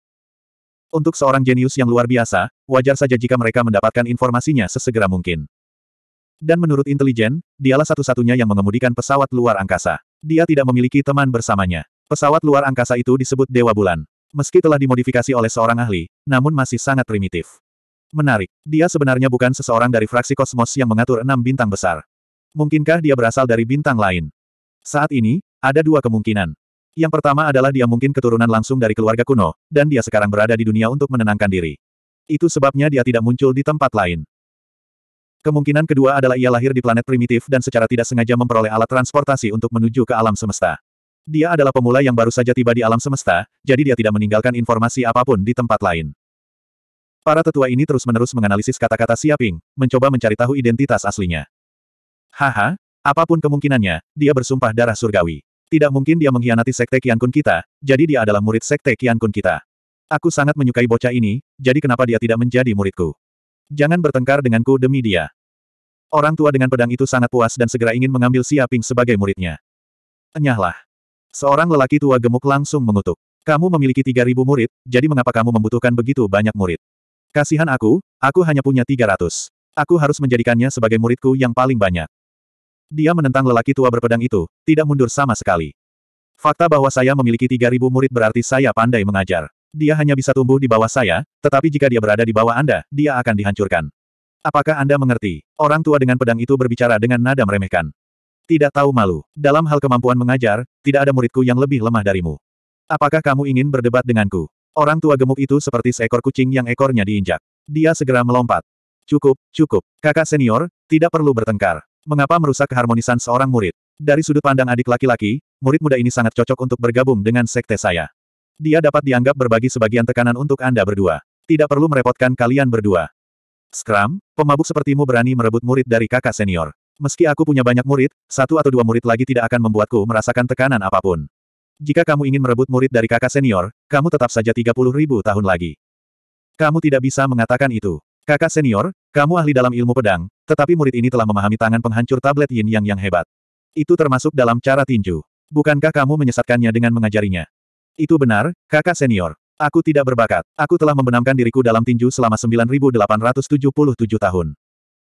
Untuk seorang jenius yang luar biasa, wajar saja jika mereka mendapatkan informasinya sesegera mungkin. Dan menurut intelijen, dialah satu-satunya yang mengemudikan pesawat luar angkasa. Dia tidak memiliki teman bersamanya. Pesawat luar angkasa itu disebut Dewa Bulan. Meski telah dimodifikasi oleh seorang ahli, namun masih sangat primitif. Menarik, dia sebenarnya bukan seseorang dari fraksi kosmos yang mengatur enam bintang besar. Mungkinkah dia berasal dari bintang lain? Saat ini, ada dua kemungkinan. Yang pertama adalah dia mungkin keturunan langsung dari keluarga kuno, dan dia sekarang berada di dunia untuk menenangkan diri. Itu sebabnya dia tidak muncul di tempat lain. Kemungkinan kedua adalah ia lahir di planet primitif dan secara tidak sengaja memperoleh alat transportasi untuk menuju ke alam semesta. Dia adalah pemula yang baru saja tiba di alam semesta, jadi dia tidak meninggalkan informasi apapun di tempat lain. Para tetua ini terus-menerus menganalisis kata-kata Siaping, mencoba mencari tahu identitas aslinya. Haha, apapun kemungkinannya, dia bersumpah darah surgawi. Tidak mungkin dia mengkhianati Sekte Kian Kun kita, jadi dia adalah murid Sekte Kian Kun kita. Aku sangat menyukai bocah ini, jadi kenapa dia tidak menjadi muridku? Jangan bertengkar denganku demi dia. Orang tua dengan pedang itu sangat puas dan segera ingin mengambil Xia Ping sebagai muridnya. Enyahlah. Seorang lelaki tua gemuk langsung mengutuk. Kamu memiliki 3.000 murid, jadi mengapa kamu membutuhkan begitu banyak murid? Kasihan aku, aku hanya punya 300. Aku harus menjadikannya sebagai muridku yang paling banyak. Dia menentang lelaki tua berpedang itu, tidak mundur sama sekali. Fakta bahwa saya memiliki 3.000 murid berarti saya pandai mengajar. Dia hanya bisa tumbuh di bawah saya, tetapi jika dia berada di bawah Anda, dia akan dihancurkan. Apakah Anda mengerti? Orang tua dengan pedang itu berbicara dengan nada meremehkan. Tidak tahu malu. Dalam hal kemampuan mengajar, tidak ada muridku yang lebih lemah darimu. Apakah kamu ingin berdebat denganku? Orang tua gemuk itu seperti seekor kucing yang ekornya diinjak. Dia segera melompat. Cukup, cukup. Kakak senior, tidak perlu bertengkar. Mengapa merusak keharmonisan seorang murid? Dari sudut pandang adik laki-laki, murid muda ini sangat cocok untuk bergabung dengan sekte saya. Dia dapat dianggap berbagi sebagian tekanan untuk Anda berdua. Tidak perlu merepotkan kalian berdua. Scrum, pemabuk sepertimu berani merebut murid dari kakak senior. Meski aku punya banyak murid, satu atau dua murid lagi tidak akan membuatku merasakan tekanan apapun. Jika kamu ingin merebut murid dari kakak senior, kamu tetap saja 30 ribu tahun lagi. Kamu tidak bisa mengatakan itu. Kakak senior, kamu ahli dalam ilmu pedang, tetapi murid ini telah memahami tangan penghancur tablet yin yang yang hebat. Itu termasuk dalam cara tinju. Bukankah kamu menyesatkannya dengan mengajarinya? Itu benar, kakak senior. Aku tidak berbakat. Aku telah membenamkan diriku dalam tinju selama 9877 tahun.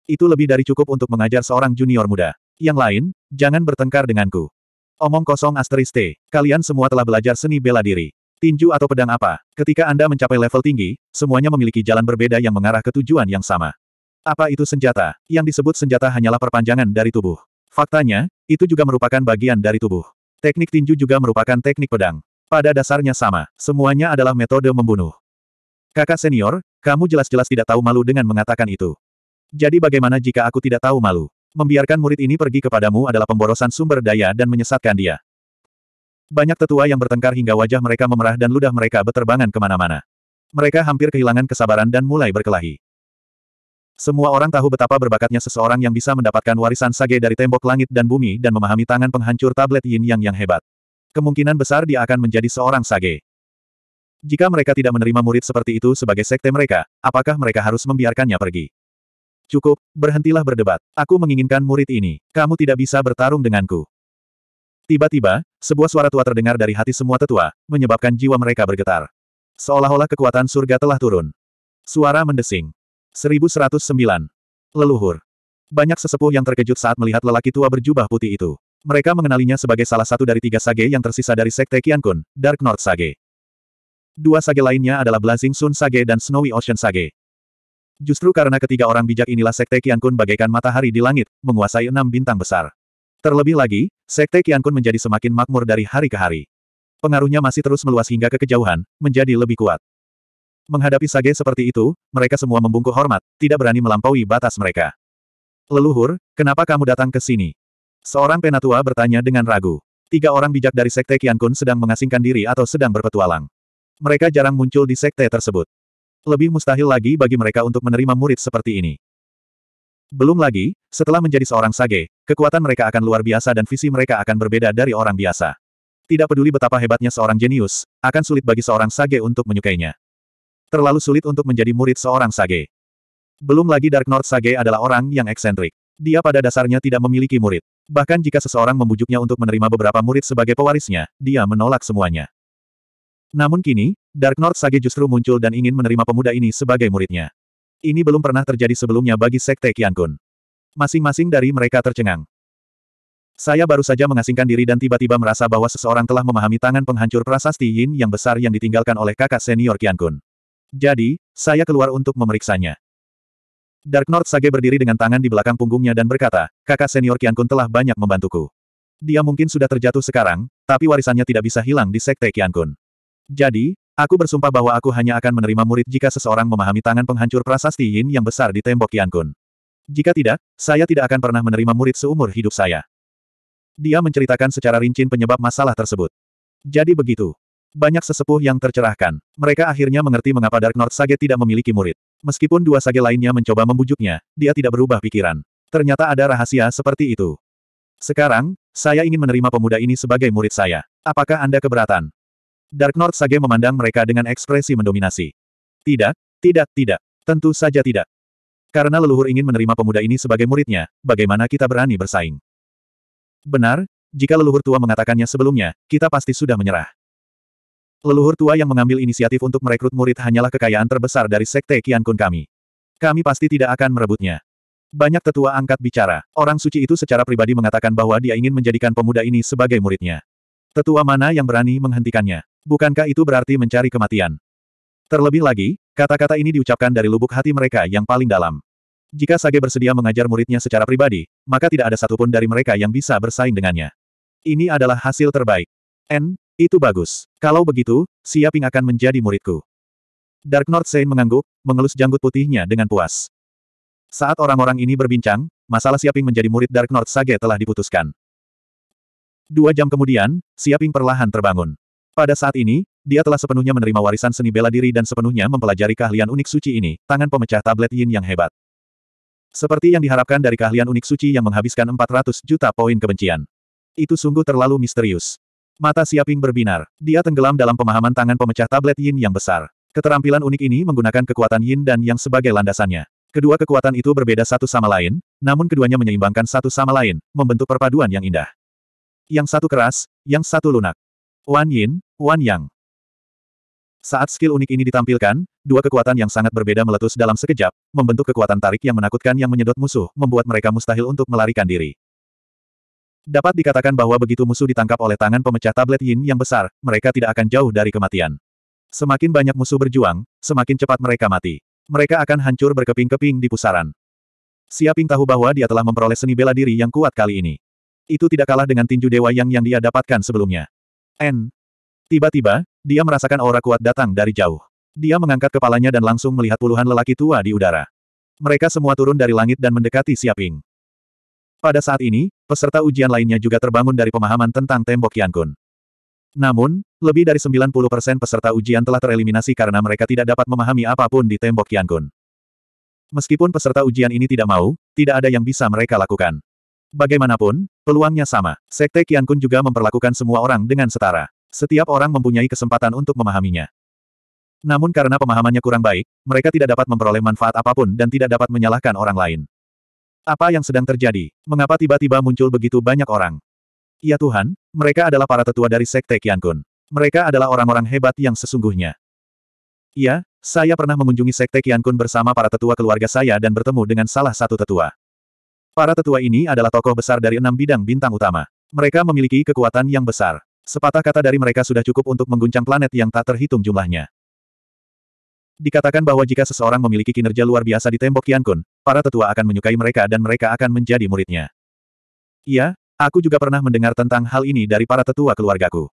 Itu lebih dari cukup untuk mengajar seorang junior muda. Yang lain, jangan bertengkar denganku. Omong kosong asterisk Kalian semua telah belajar seni bela diri. Tinju atau pedang apa? Ketika Anda mencapai level tinggi, semuanya memiliki jalan berbeda yang mengarah ke tujuan yang sama. Apa itu senjata? Yang disebut senjata hanyalah perpanjangan dari tubuh. Faktanya, itu juga merupakan bagian dari tubuh. Teknik tinju juga merupakan teknik pedang. Pada dasarnya sama, semuanya adalah metode membunuh. Kakak senior, kamu jelas-jelas tidak tahu malu dengan mengatakan itu. Jadi bagaimana jika aku tidak tahu malu? Membiarkan murid ini pergi kepadamu adalah pemborosan sumber daya dan menyesatkan dia. Banyak tetua yang bertengkar hingga wajah mereka memerah dan ludah mereka beterbangan kemana-mana. Mereka hampir kehilangan kesabaran dan mulai berkelahi. Semua orang tahu betapa berbakatnya seseorang yang bisa mendapatkan warisan sage dari tembok langit dan bumi dan memahami tangan penghancur tablet yin yang yang hebat. Kemungkinan besar dia akan menjadi seorang sage. Jika mereka tidak menerima murid seperti itu sebagai sekte mereka, apakah mereka harus membiarkannya pergi? Cukup, berhentilah berdebat. Aku menginginkan murid ini. Kamu tidak bisa bertarung denganku. Tiba-tiba, sebuah suara tua terdengar dari hati semua tetua, menyebabkan jiwa mereka bergetar. Seolah-olah kekuatan surga telah turun. Suara mendesing. 1109. Leluhur. Banyak sesepuh yang terkejut saat melihat lelaki tua berjubah putih itu. Mereka mengenalinya sebagai salah satu dari tiga sage yang tersisa dari Sekte Kun, Dark North Sage. Dua sage lainnya adalah Blazing Sun Sage dan Snowy Ocean Sage. Justru karena ketiga orang bijak inilah Sekte Kun bagaikan matahari di langit, menguasai enam bintang besar. Terlebih lagi, Sekte Kian Kun menjadi semakin makmur dari hari ke hari. Pengaruhnya masih terus meluas hingga ke kejauhan, menjadi lebih kuat. Menghadapi sage seperti itu, mereka semua membungkuk hormat, tidak berani melampaui batas mereka. Leluhur, kenapa kamu datang ke sini? Seorang penatua bertanya dengan ragu. Tiga orang bijak dari Sekte Kian Kun sedang mengasingkan diri atau sedang berpetualang. Mereka jarang muncul di sekte tersebut. Lebih mustahil lagi bagi mereka untuk menerima murid seperti ini. Belum lagi, setelah menjadi seorang sage, kekuatan mereka akan luar biasa dan visi mereka akan berbeda dari orang biasa. Tidak peduli betapa hebatnya seorang jenius, akan sulit bagi seorang sage untuk menyukainya. Terlalu sulit untuk menjadi murid seorang sage. Belum lagi Dark North Sage adalah orang yang eksentrik. Dia pada dasarnya tidak memiliki murid. Bahkan jika seseorang membujuknya untuk menerima beberapa murid sebagai pewarisnya, dia menolak semuanya. Namun kini, Dark North Sage justru muncul dan ingin menerima pemuda ini sebagai muridnya. Ini belum pernah terjadi sebelumnya bagi Sekte Qiankun. Masing-masing dari mereka tercengang. Saya baru saja mengasingkan diri dan tiba-tiba merasa bahwa seseorang telah memahami tangan penghancur prasasti Yin yang besar yang ditinggalkan oleh kakak senior Qiankun. Jadi, saya keluar untuk memeriksanya. Dark North Sage berdiri dengan tangan di belakang punggungnya dan berkata, kakak senior Qiankun telah banyak membantuku. Dia mungkin sudah terjatuh sekarang, tapi warisannya tidak bisa hilang di Sekte Qiankun. Jadi, Aku bersumpah bahwa aku hanya akan menerima murid jika seseorang memahami tangan penghancur prasasti Yin yang besar di tembok Kun. Jika tidak, saya tidak akan pernah menerima murid seumur hidup saya. Dia menceritakan secara rinci penyebab masalah tersebut. Jadi begitu. Banyak sesepuh yang tercerahkan. Mereka akhirnya mengerti mengapa Dark North Sage tidak memiliki murid. Meskipun dua sage lainnya mencoba membujuknya, dia tidak berubah pikiran. Ternyata ada rahasia seperti itu. Sekarang, saya ingin menerima pemuda ini sebagai murid saya. Apakah Anda keberatan? Dark North Sage memandang mereka dengan ekspresi mendominasi. Tidak, tidak, tidak. Tentu saja tidak. Karena leluhur ingin menerima pemuda ini sebagai muridnya, bagaimana kita berani bersaing? Benar, jika leluhur tua mengatakannya sebelumnya, kita pasti sudah menyerah. Leluhur tua yang mengambil inisiatif untuk merekrut murid hanyalah kekayaan terbesar dari sekte Kian Kun kami. Kami pasti tidak akan merebutnya. Banyak tetua angkat bicara, orang suci itu secara pribadi mengatakan bahwa dia ingin menjadikan pemuda ini sebagai muridnya. Tetua mana yang berani menghentikannya? Bukankah itu berarti mencari kematian? Terlebih lagi, kata-kata ini diucapkan dari lubuk hati mereka yang paling dalam. Jika Sage bersedia mengajar muridnya secara pribadi, maka tidak ada satupun dari mereka yang bisa bersaing dengannya. Ini adalah hasil terbaik. N, itu bagus. Kalau begitu, Siaping akan menjadi muridku. Dark Nord Saint mengangguk, mengelus janggut putihnya dengan puas. Saat orang-orang ini berbincang, masalah Siaping menjadi murid Dark Nord Sage telah diputuskan. Dua jam kemudian, Siaping perlahan terbangun. Pada saat ini, dia telah sepenuhnya menerima warisan seni bela diri dan sepenuhnya mempelajari keahlian unik suci ini, tangan pemecah tablet yin yang hebat. Seperti yang diharapkan dari keahlian unik suci yang menghabiskan 400 juta poin kebencian. Itu sungguh terlalu misterius. Mata Siaping berbinar. Dia tenggelam dalam pemahaman tangan pemecah tablet yin yang besar. Keterampilan unik ini menggunakan kekuatan yin dan yang sebagai landasannya. Kedua kekuatan itu berbeda satu sama lain, namun keduanya menyeimbangkan satu sama lain, membentuk perpaduan yang indah. Yang satu keras, yang satu lunak. Wan Yin, Wan Yang. Saat skill unik ini ditampilkan, dua kekuatan yang sangat berbeda meletus dalam sekejap, membentuk kekuatan tarik yang menakutkan yang menyedot musuh, membuat mereka mustahil untuk melarikan diri. Dapat dikatakan bahwa begitu musuh ditangkap oleh tangan pemecah tablet yin yang besar, mereka tidak akan jauh dari kematian. Semakin banyak musuh berjuang, semakin cepat mereka mati. Mereka akan hancur berkeping-keping di pusaran. Siaping tahu bahwa dia telah memperoleh seni bela diri yang kuat kali ini. Itu tidak kalah dengan tinju dewa yang yang dia dapatkan sebelumnya. N. Tiba-tiba, dia merasakan aura kuat datang dari jauh. Dia mengangkat kepalanya dan langsung melihat puluhan lelaki tua di udara. Mereka semua turun dari langit dan mendekati Siaping. Pada saat ini, peserta ujian lainnya juga terbangun dari pemahaman tentang tembok Yankun. Namun, lebih dari 90% peserta ujian telah tereliminasi karena mereka tidak dapat memahami apapun di tembok Yankun. Meskipun peserta ujian ini tidak mau, tidak ada yang bisa mereka lakukan. Bagaimanapun, peluangnya sama. Sekte Kun juga memperlakukan semua orang dengan setara. Setiap orang mempunyai kesempatan untuk memahaminya. Namun karena pemahamannya kurang baik, mereka tidak dapat memperoleh manfaat apapun dan tidak dapat menyalahkan orang lain. Apa yang sedang terjadi? Mengapa tiba-tiba muncul begitu banyak orang? Ya Tuhan, mereka adalah para tetua dari Sekte Kun. Mereka adalah orang-orang hebat yang sesungguhnya. Iya, saya pernah mengunjungi Sekte Kun bersama para tetua keluarga saya dan bertemu dengan salah satu tetua. Para tetua ini adalah tokoh besar dari enam bidang bintang utama. Mereka memiliki kekuatan yang besar. Sepatah kata dari mereka sudah cukup untuk mengguncang planet yang tak terhitung jumlahnya. Dikatakan bahwa jika seseorang memiliki kinerja luar biasa di tembok Kiankun, para tetua akan menyukai mereka dan mereka akan menjadi muridnya. Iya, aku juga pernah mendengar tentang hal ini dari para tetua keluargaku.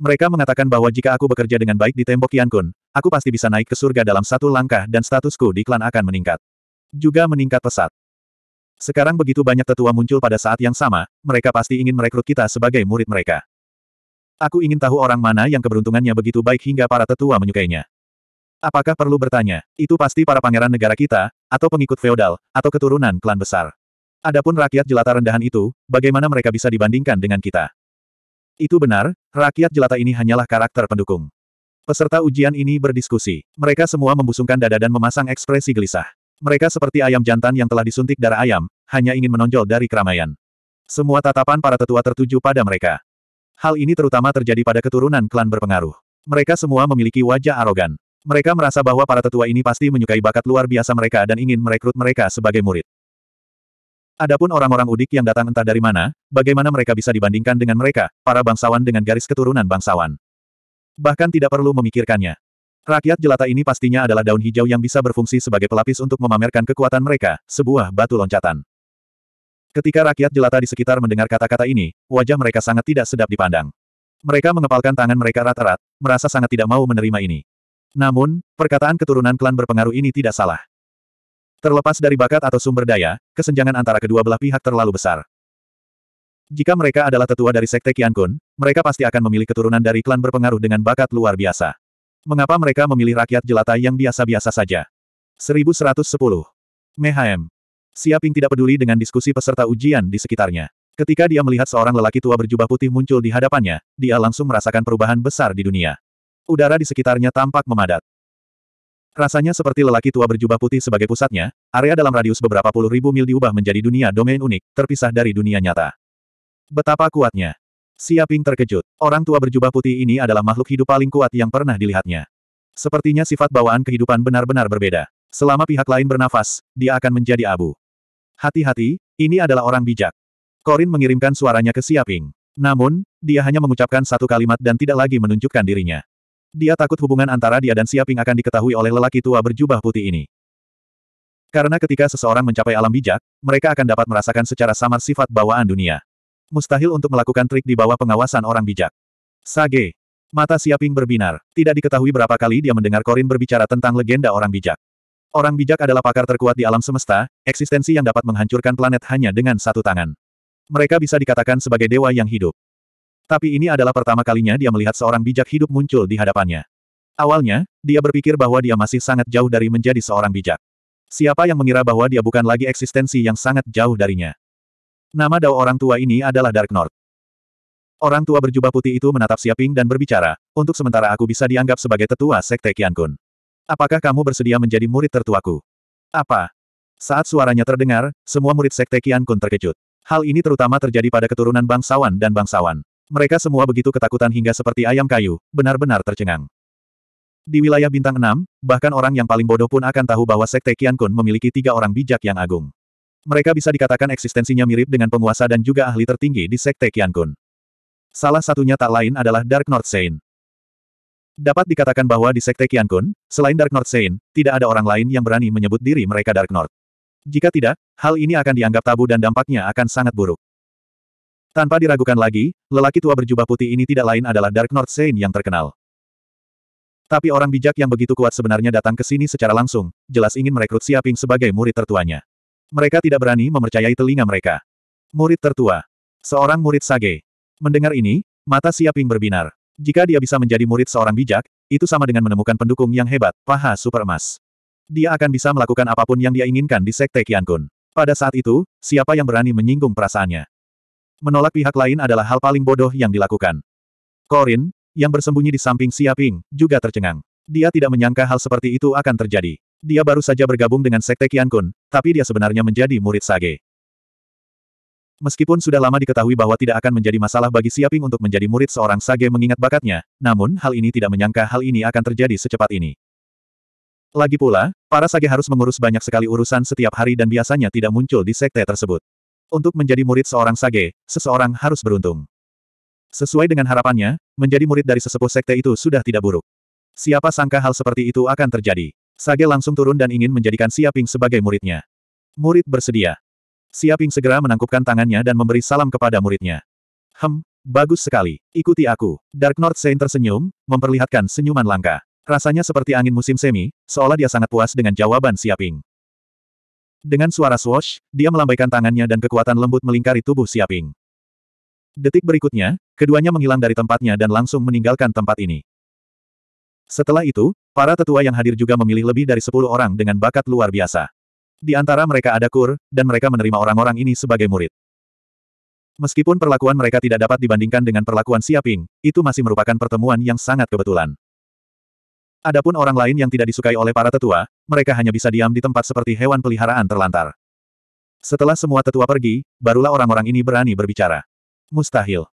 Mereka mengatakan bahwa jika aku bekerja dengan baik di tembok Kiankun, aku pasti bisa naik ke surga dalam satu langkah dan statusku di klan akan meningkat. Juga meningkat pesat. Sekarang begitu banyak tetua muncul pada saat yang sama, mereka pasti ingin merekrut kita sebagai murid mereka. Aku ingin tahu orang mana yang keberuntungannya begitu baik hingga para tetua menyukainya. Apakah perlu bertanya, itu pasti para pangeran negara kita, atau pengikut feodal, atau keturunan klan besar. Adapun rakyat jelata rendahan itu, bagaimana mereka bisa dibandingkan dengan kita? Itu benar, rakyat jelata ini hanyalah karakter pendukung. Peserta ujian ini berdiskusi. Mereka semua membusungkan dada dan memasang ekspresi gelisah. Mereka seperti ayam jantan yang telah disuntik darah ayam, hanya ingin menonjol dari keramaian. Semua tatapan para tetua tertuju pada mereka. Hal ini terutama terjadi pada keturunan klan berpengaruh. Mereka semua memiliki wajah arogan. Mereka merasa bahwa para tetua ini pasti menyukai bakat luar biasa mereka dan ingin merekrut mereka sebagai murid. Adapun orang-orang udik yang datang entah dari mana, bagaimana mereka bisa dibandingkan dengan mereka, para bangsawan dengan garis keturunan bangsawan. Bahkan tidak perlu memikirkannya. Rakyat jelata ini pastinya adalah daun hijau yang bisa berfungsi sebagai pelapis untuk memamerkan kekuatan mereka, sebuah batu loncatan. Ketika rakyat jelata di sekitar mendengar kata-kata ini, wajah mereka sangat tidak sedap dipandang. Mereka mengepalkan tangan mereka rata rata merasa sangat tidak mau menerima ini. Namun, perkataan keturunan klan berpengaruh ini tidak salah. Terlepas dari bakat atau sumber daya, kesenjangan antara kedua belah pihak terlalu besar. Jika mereka adalah tetua dari Sekte Kun, mereka pasti akan memilih keturunan dari klan berpengaruh dengan bakat luar biasa. Mengapa mereka memilih rakyat jelata yang biasa-biasa saja? 1110. Mehaem. Siaping tidak peduli dengan diskusi peserta ujian di sekitarnya. Ketika dia melihat seorang lelaki tua berjubah putih muncul di hadapannya, dia langsung merasakan perubahan besar di dunia. Udara di sekitarnya tampak memadat. Rasanya seperti lelaki tua berjubah putih sebagai pusatnya, area dalam radius beberapa puluh ribu mil diubah menjadi dunia domain unik, terpisah dari dunia nyata. Betapa kuatnya. Siaping terkejut. Orang tua berjubah putih ini adalah makhluk hidup paling kuat yang pernah dilihatnya. Sepertinya sifat bawaan kehidupan benar-benar berbeda. Selama pihak lain bernafas, dia akan menjadi abu. Hati-hati, ini adalah orang bijak. Korin mengirimkan suaranya ke Siaping. Namun, dia hanya mengucapkan satu kalimat dan tidak lagi menunjukkan dirinya. Dia takut hubungan antara dia dan Siaping akan diketahui oleh lelaki tua berjubah putih ini. Karena ketika seseorang mencapai alam bijak, mereka akan dapat merasakan secara samar sifat bawaan dunia. Mustahil untuk melakukan trik di bawah pengawasan orang bijak. Sage. Mata Siaping berbinar. Tidak diketahui berapa kali dia mendengar Korin berbicara tentang legenda orang bijak. Orang bijak adalah pakar terkuat di alam semesta, eksistensi yang dapat menghancurkan planet hanya dengan satu tangan. Mereka bisa dikatakan sebagai dewa yang hidup. Tapi ini adalah pertama kalinya dia melihat seorang bijak hidup muncul di hadapannya. Awalnya, dia berpikir bahwa dia masih sangat jauh dari menjadi seorang bijak. Siapa yang mengira bahwa dia bukan lagi eksistensi yang sangat jauh darinya? Nama Dao orang tua ini adalah Dark North. Orang tua berjubah putih itu menatap Siaping dan berbicara, untuk sementara aku bisa dianggap sebagai tetua Sekte Kun. Apakah kamu bersedia menjadi murid tertuaku? Apa? Saat suaranya terdengar, semua murid Sekte Kun terkejut. Hal ini terutama terjadi pada keturunan bangsawan dan bangsawan. Mereka semua begitu ketakutan hingga seperti ayam kayu, benar-benar tercengang. Di wilayah bintang 6, bahkan orang yang paling bodoh pun akan tahu bahwa Sekte Kun memiliki tiga orang bijak yang agung. Mereka bisa dikatakan eksistensinya mirip dengan penguasa dan juga ahli tertinggi di Sekte Kun. Salah satunya tak lain adalah Dark North Saint. Dapat dikatakan bahwa di Sekte Kun, selain Dark North Saint, tidak ada orang lain yang berani menyebut diri mereka Dark North. Jika tidak, hal ini akan dianggap tabu dan dampaknya akan sangat buruk. Tanpa diragukan lagi, lelaki tua berjubah putih ini tidak lain adalah Dark North Saint yang terkenal. Tapi orang bijak yang begitu kuat sebenarnya datang ke sini secara langsung, jelas ingin merekrut Siaping sebagai murid tertuanya. Mereka tidak berani mempercayai telinga mereka. Murid tertua. Seorang murid Sage. Mendengar ini, mata Siaping berbinar. Jika dia bisa menjadi murid seorang bijak, itu sama dengan menemukan pendukung yang hebat, paha super emas. Dia akan bisa melakukan apapun yang dia inginkan di Sekte Qiankun. Pada saat itu, siapa yang berani menyinggung perasaannya? Menolak pihak lain adalah hal paling bodoh yang dilakukan. Korin, yang bersembunyi di samping Siaping, juga tercengang. Dia tidak menyangka hal seperti itu akan terjadi. Dia baru saja bergabung dengan Sekte Kian Kun, tapi dia sebenarnya menjadi murid Sage. Meskipun sudah lama diketahui bahwa tidak akan menjadi masalah bagi Siaping untuk menjadi murid seorang Sage mengingat bakatnya, namun hal ini tidak menyangka hal ini akan terjadi secepat ini. Lagi pula, para Sage harus mengurus banyak sekali urusan setiap hari dan biasanya tidak muncul di sekte tersebut. Untuk menjadi murid seorang Sage, seseorang harus beruntung. Sesuai dengan harapannya, menjadi murid dari sesepuh sekte itu sudah tidak buruk. Siapa sangka hal seperti itu akan terjadi. Sage langsung turun dan ingin menjadikan Siaping sebagai muridnya. Murid bersedia. Siaping segera menangkupkan tangannya dan memberi salam kepada muridnya. Hem, bagus sekali. Ikuti aku. Dark North Saint tersenyum, memperlihatkan senyuman langka. Rasanya seperti angin musim semi, seolah dia sangat puas dengan jawaban Siaping. Dengan suara swash, dia melambaikan tangannya dan kekuatan lembut melingkari tubuh Siaping. Detik berikutnya, keduanya menghilang dari tempatnya dan langsung meninggalkan tempat ini. Setelah itu, para tetua yang hadir juga memilih lebih dari sepuluh orang dengan bakat luar biasa. Di antara mereka ada Kur, dan mereka menerima orang-orang ini sebagai murid. Meskipun perlakuan mereka tidak dapat dibandingkan dengan perlakuan Siaping, itu masih merupakan pertemuan yang sangat kebetulan. Adapun orang lain yang tidak disukai oleh para tetua, mereka hanya bisa diam di tempat seperti hewan peliharaan terlantar. Setelah semua tetua pergi, barulah orang-orang ini berani berbicara. Mustahil.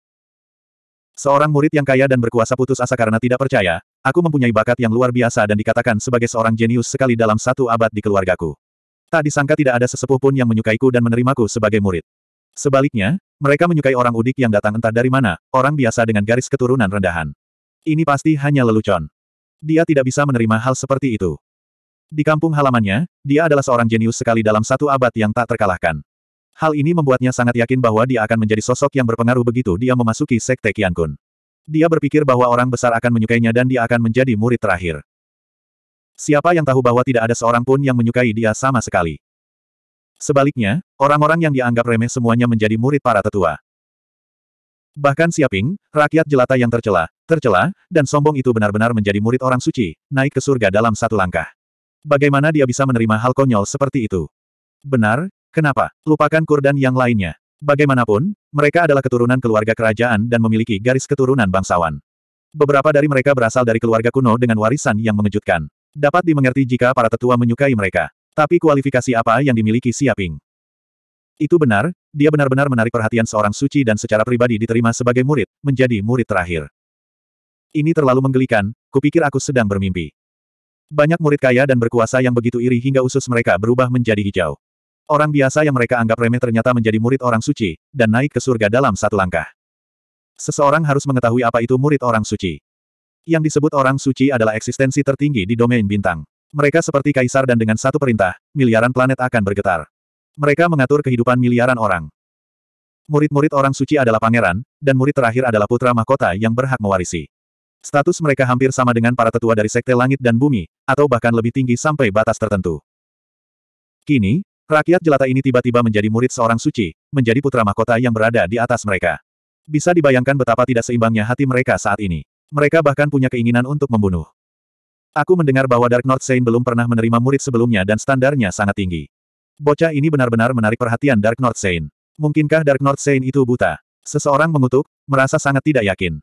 Seorang murid yang kaya dan berkuasa putus asa karena tidak percaya, Aku mempunyai bakat yang luar biasa dan dikatakan sebagai seorang jenius sekali dalam satu abad di keluargaku. Tak disangka tidak ada sesepuh pun yang menyukaiku dan menerimaku sebagai murid. Sebaliknya, mereka menyukai orang udik yang datang entah dari mana, orang biasa dengan garis keturunan rendahan. Ini pasti hanya lelucon. Dia tidak bisa menerima hal seperti itu. Di kampung halamannya, dia adalah seorang jenius sekali dalam satu abad yang tak terkalahkan. Hal ini membuatnya sangat yakin bahwa dia akan menjadi sosok yang berpengaruh begitu dia memasuki Sekte Kiankun. Dia berpikir bahwa orang besar akan menyukainya dan dia akan menjadi murid terakhir. Siapa yang tahu bahwa tidak ada seorang pun yang menyukai dia sama sekali. Sebaliknya, orang-orang yang dianggap remeh semuanya menjadi murid para tetua. Bahkan Siaping, rakyat jelata yang tercela, tercela, dan sombong itu benar-benar menjadi murid orang suci, naik ke surga dalam satu langkah. Bagaimana dia bisa menerima hal konyol seperti itu? Benar, kenapa? Lupakan Kurdan yang lainnya. Bagaimanapun, mereka adalah keturunan keluarga kerajaan dan memiliki garis keturunan bangsawan. Beberapa dari mereka berasal dari keluarga kuno dengan warisan yang mengejutkan. Dapat dimengerti jika para tetua menyukai mereka. Tapi kualifikasi apa yang dimiliki Siaping? Itu benar, dia benar-benar menarik perhatian seorang suci dan secara pribadi diterima sebagai murid, menjadi murid terakhir. Ini terlalu menggelikan, kupikir aku sedang bermimpi. Banyak murid kaya dan berkuasa yang begitu iri hingga usus mereka berubah menjadi hijau. Orang biasa yang mereka anggap remeh ternyata menjadi murid orang suci, dan naik ke surga dalam satu langkah. Seseorang harus mengetahui apa itu murid orang suci. Yang disebut orang suci adalah eksistensi tertinggi di domain bintang. Mereka seperti kaisar dan dengan satu perintah, miliaran planet akan bergetar. Mereka mengatur kehidupan miliaran orang. Murid-murid orang suci adalah pangeran, dan murid terakhir adalah putra mahkota yang berhak mewarisi. Status mereka hampir sama dengan para tetua dari sekte langit dan bumi, atau bahkan lebih tinggi sampai batas tertentu. Kini, Rakyat jelata ini tiba-tiba menjadi murid seorang suci, menjadi putra mahkota yang berada di atas mereka. Bisa dibayangkan betapa tidak seimbangnya hati mereka saat ini. Mereka bahkan punya keinginan untuk membunuh. Aku mendengar bahwa Dark North Saint belum pernah menerima murid sebelumnya dan standarnya sangat tinggi. Bocah ini benar-benar menarik perhatian Dark North Saint. Mungkinkah Dark North Saint itu buta? Seseorang mengutuk, merasa sangat tidak yakin.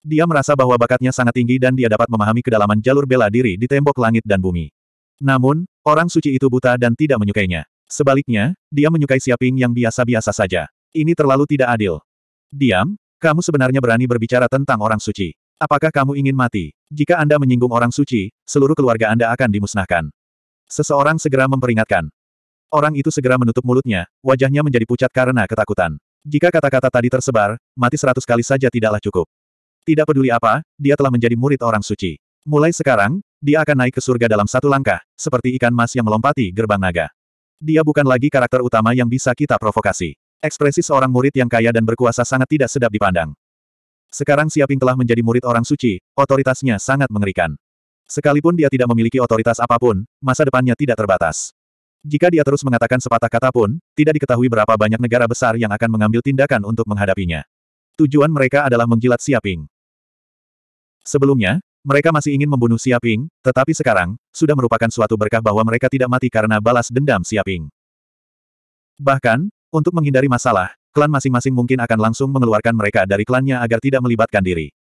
Dia merasa bahwa bakatnya sangat tinggi dan dia dapat memahami kedalaman jalur bela diri di tembok langit dan bumi. Namun, Orang suci itu buta dan tidak menyukainya. Sebaliknya, dia menyukai Siaping yang biasa-biasa saja. Ini terlalu tidak adil. Diam, kamu sebenarnya berani berbicara tentang orang suci. Apakah kamu ingin mati? Jika Anda menyinggung orang suci, seluruh keluarga Anda akan dimusnahkan. Seseorang segera memperingatkan. Orang itu segera menutup mulutnya, wajahnya menjadi pucat karena ketakutan. Jika kata-kata tadi tersebar, mati seratus kali saja tidaklah cukup. Tidak peduli apa, dia telah menjadi murid orang suci. Mulai sekarang, dia akan naik ke surga dalam satu langkah, seperti ikan mas yang melompati gerbang naga. Dia bukan lagi karakter utama yang bisa kita provokasi. Ekspresi seorang murid yang kaya dan berkuasa sangat tidak sedap dipandang. Sekarang Siaping telah menjadi murid orang suci, otoritasnya sangat mengerikan. Sekalipun dia tidak memiliki otoritas apapun, masa depannya tidak terbatas. Jika dia terus mengatakan sepatah kata pun, tidak diketahui berapa banyak negara besar yang akan mengambil tindakan untuk menghadapinya. Tujuan mereka adalah menjilat Siaping. Sebelumnya, mereka masih ingin membunuh Siaping, tetapi sekarang, sudah merupakan suatu berkah bahwa mereka tidak mati karena balas dendam Siaping. Bahkan, untuk menghindari masalah, klan masing-masing mungkin akan langsung mengeluarkan mereka dari klannya agar tidak melibatkan diri.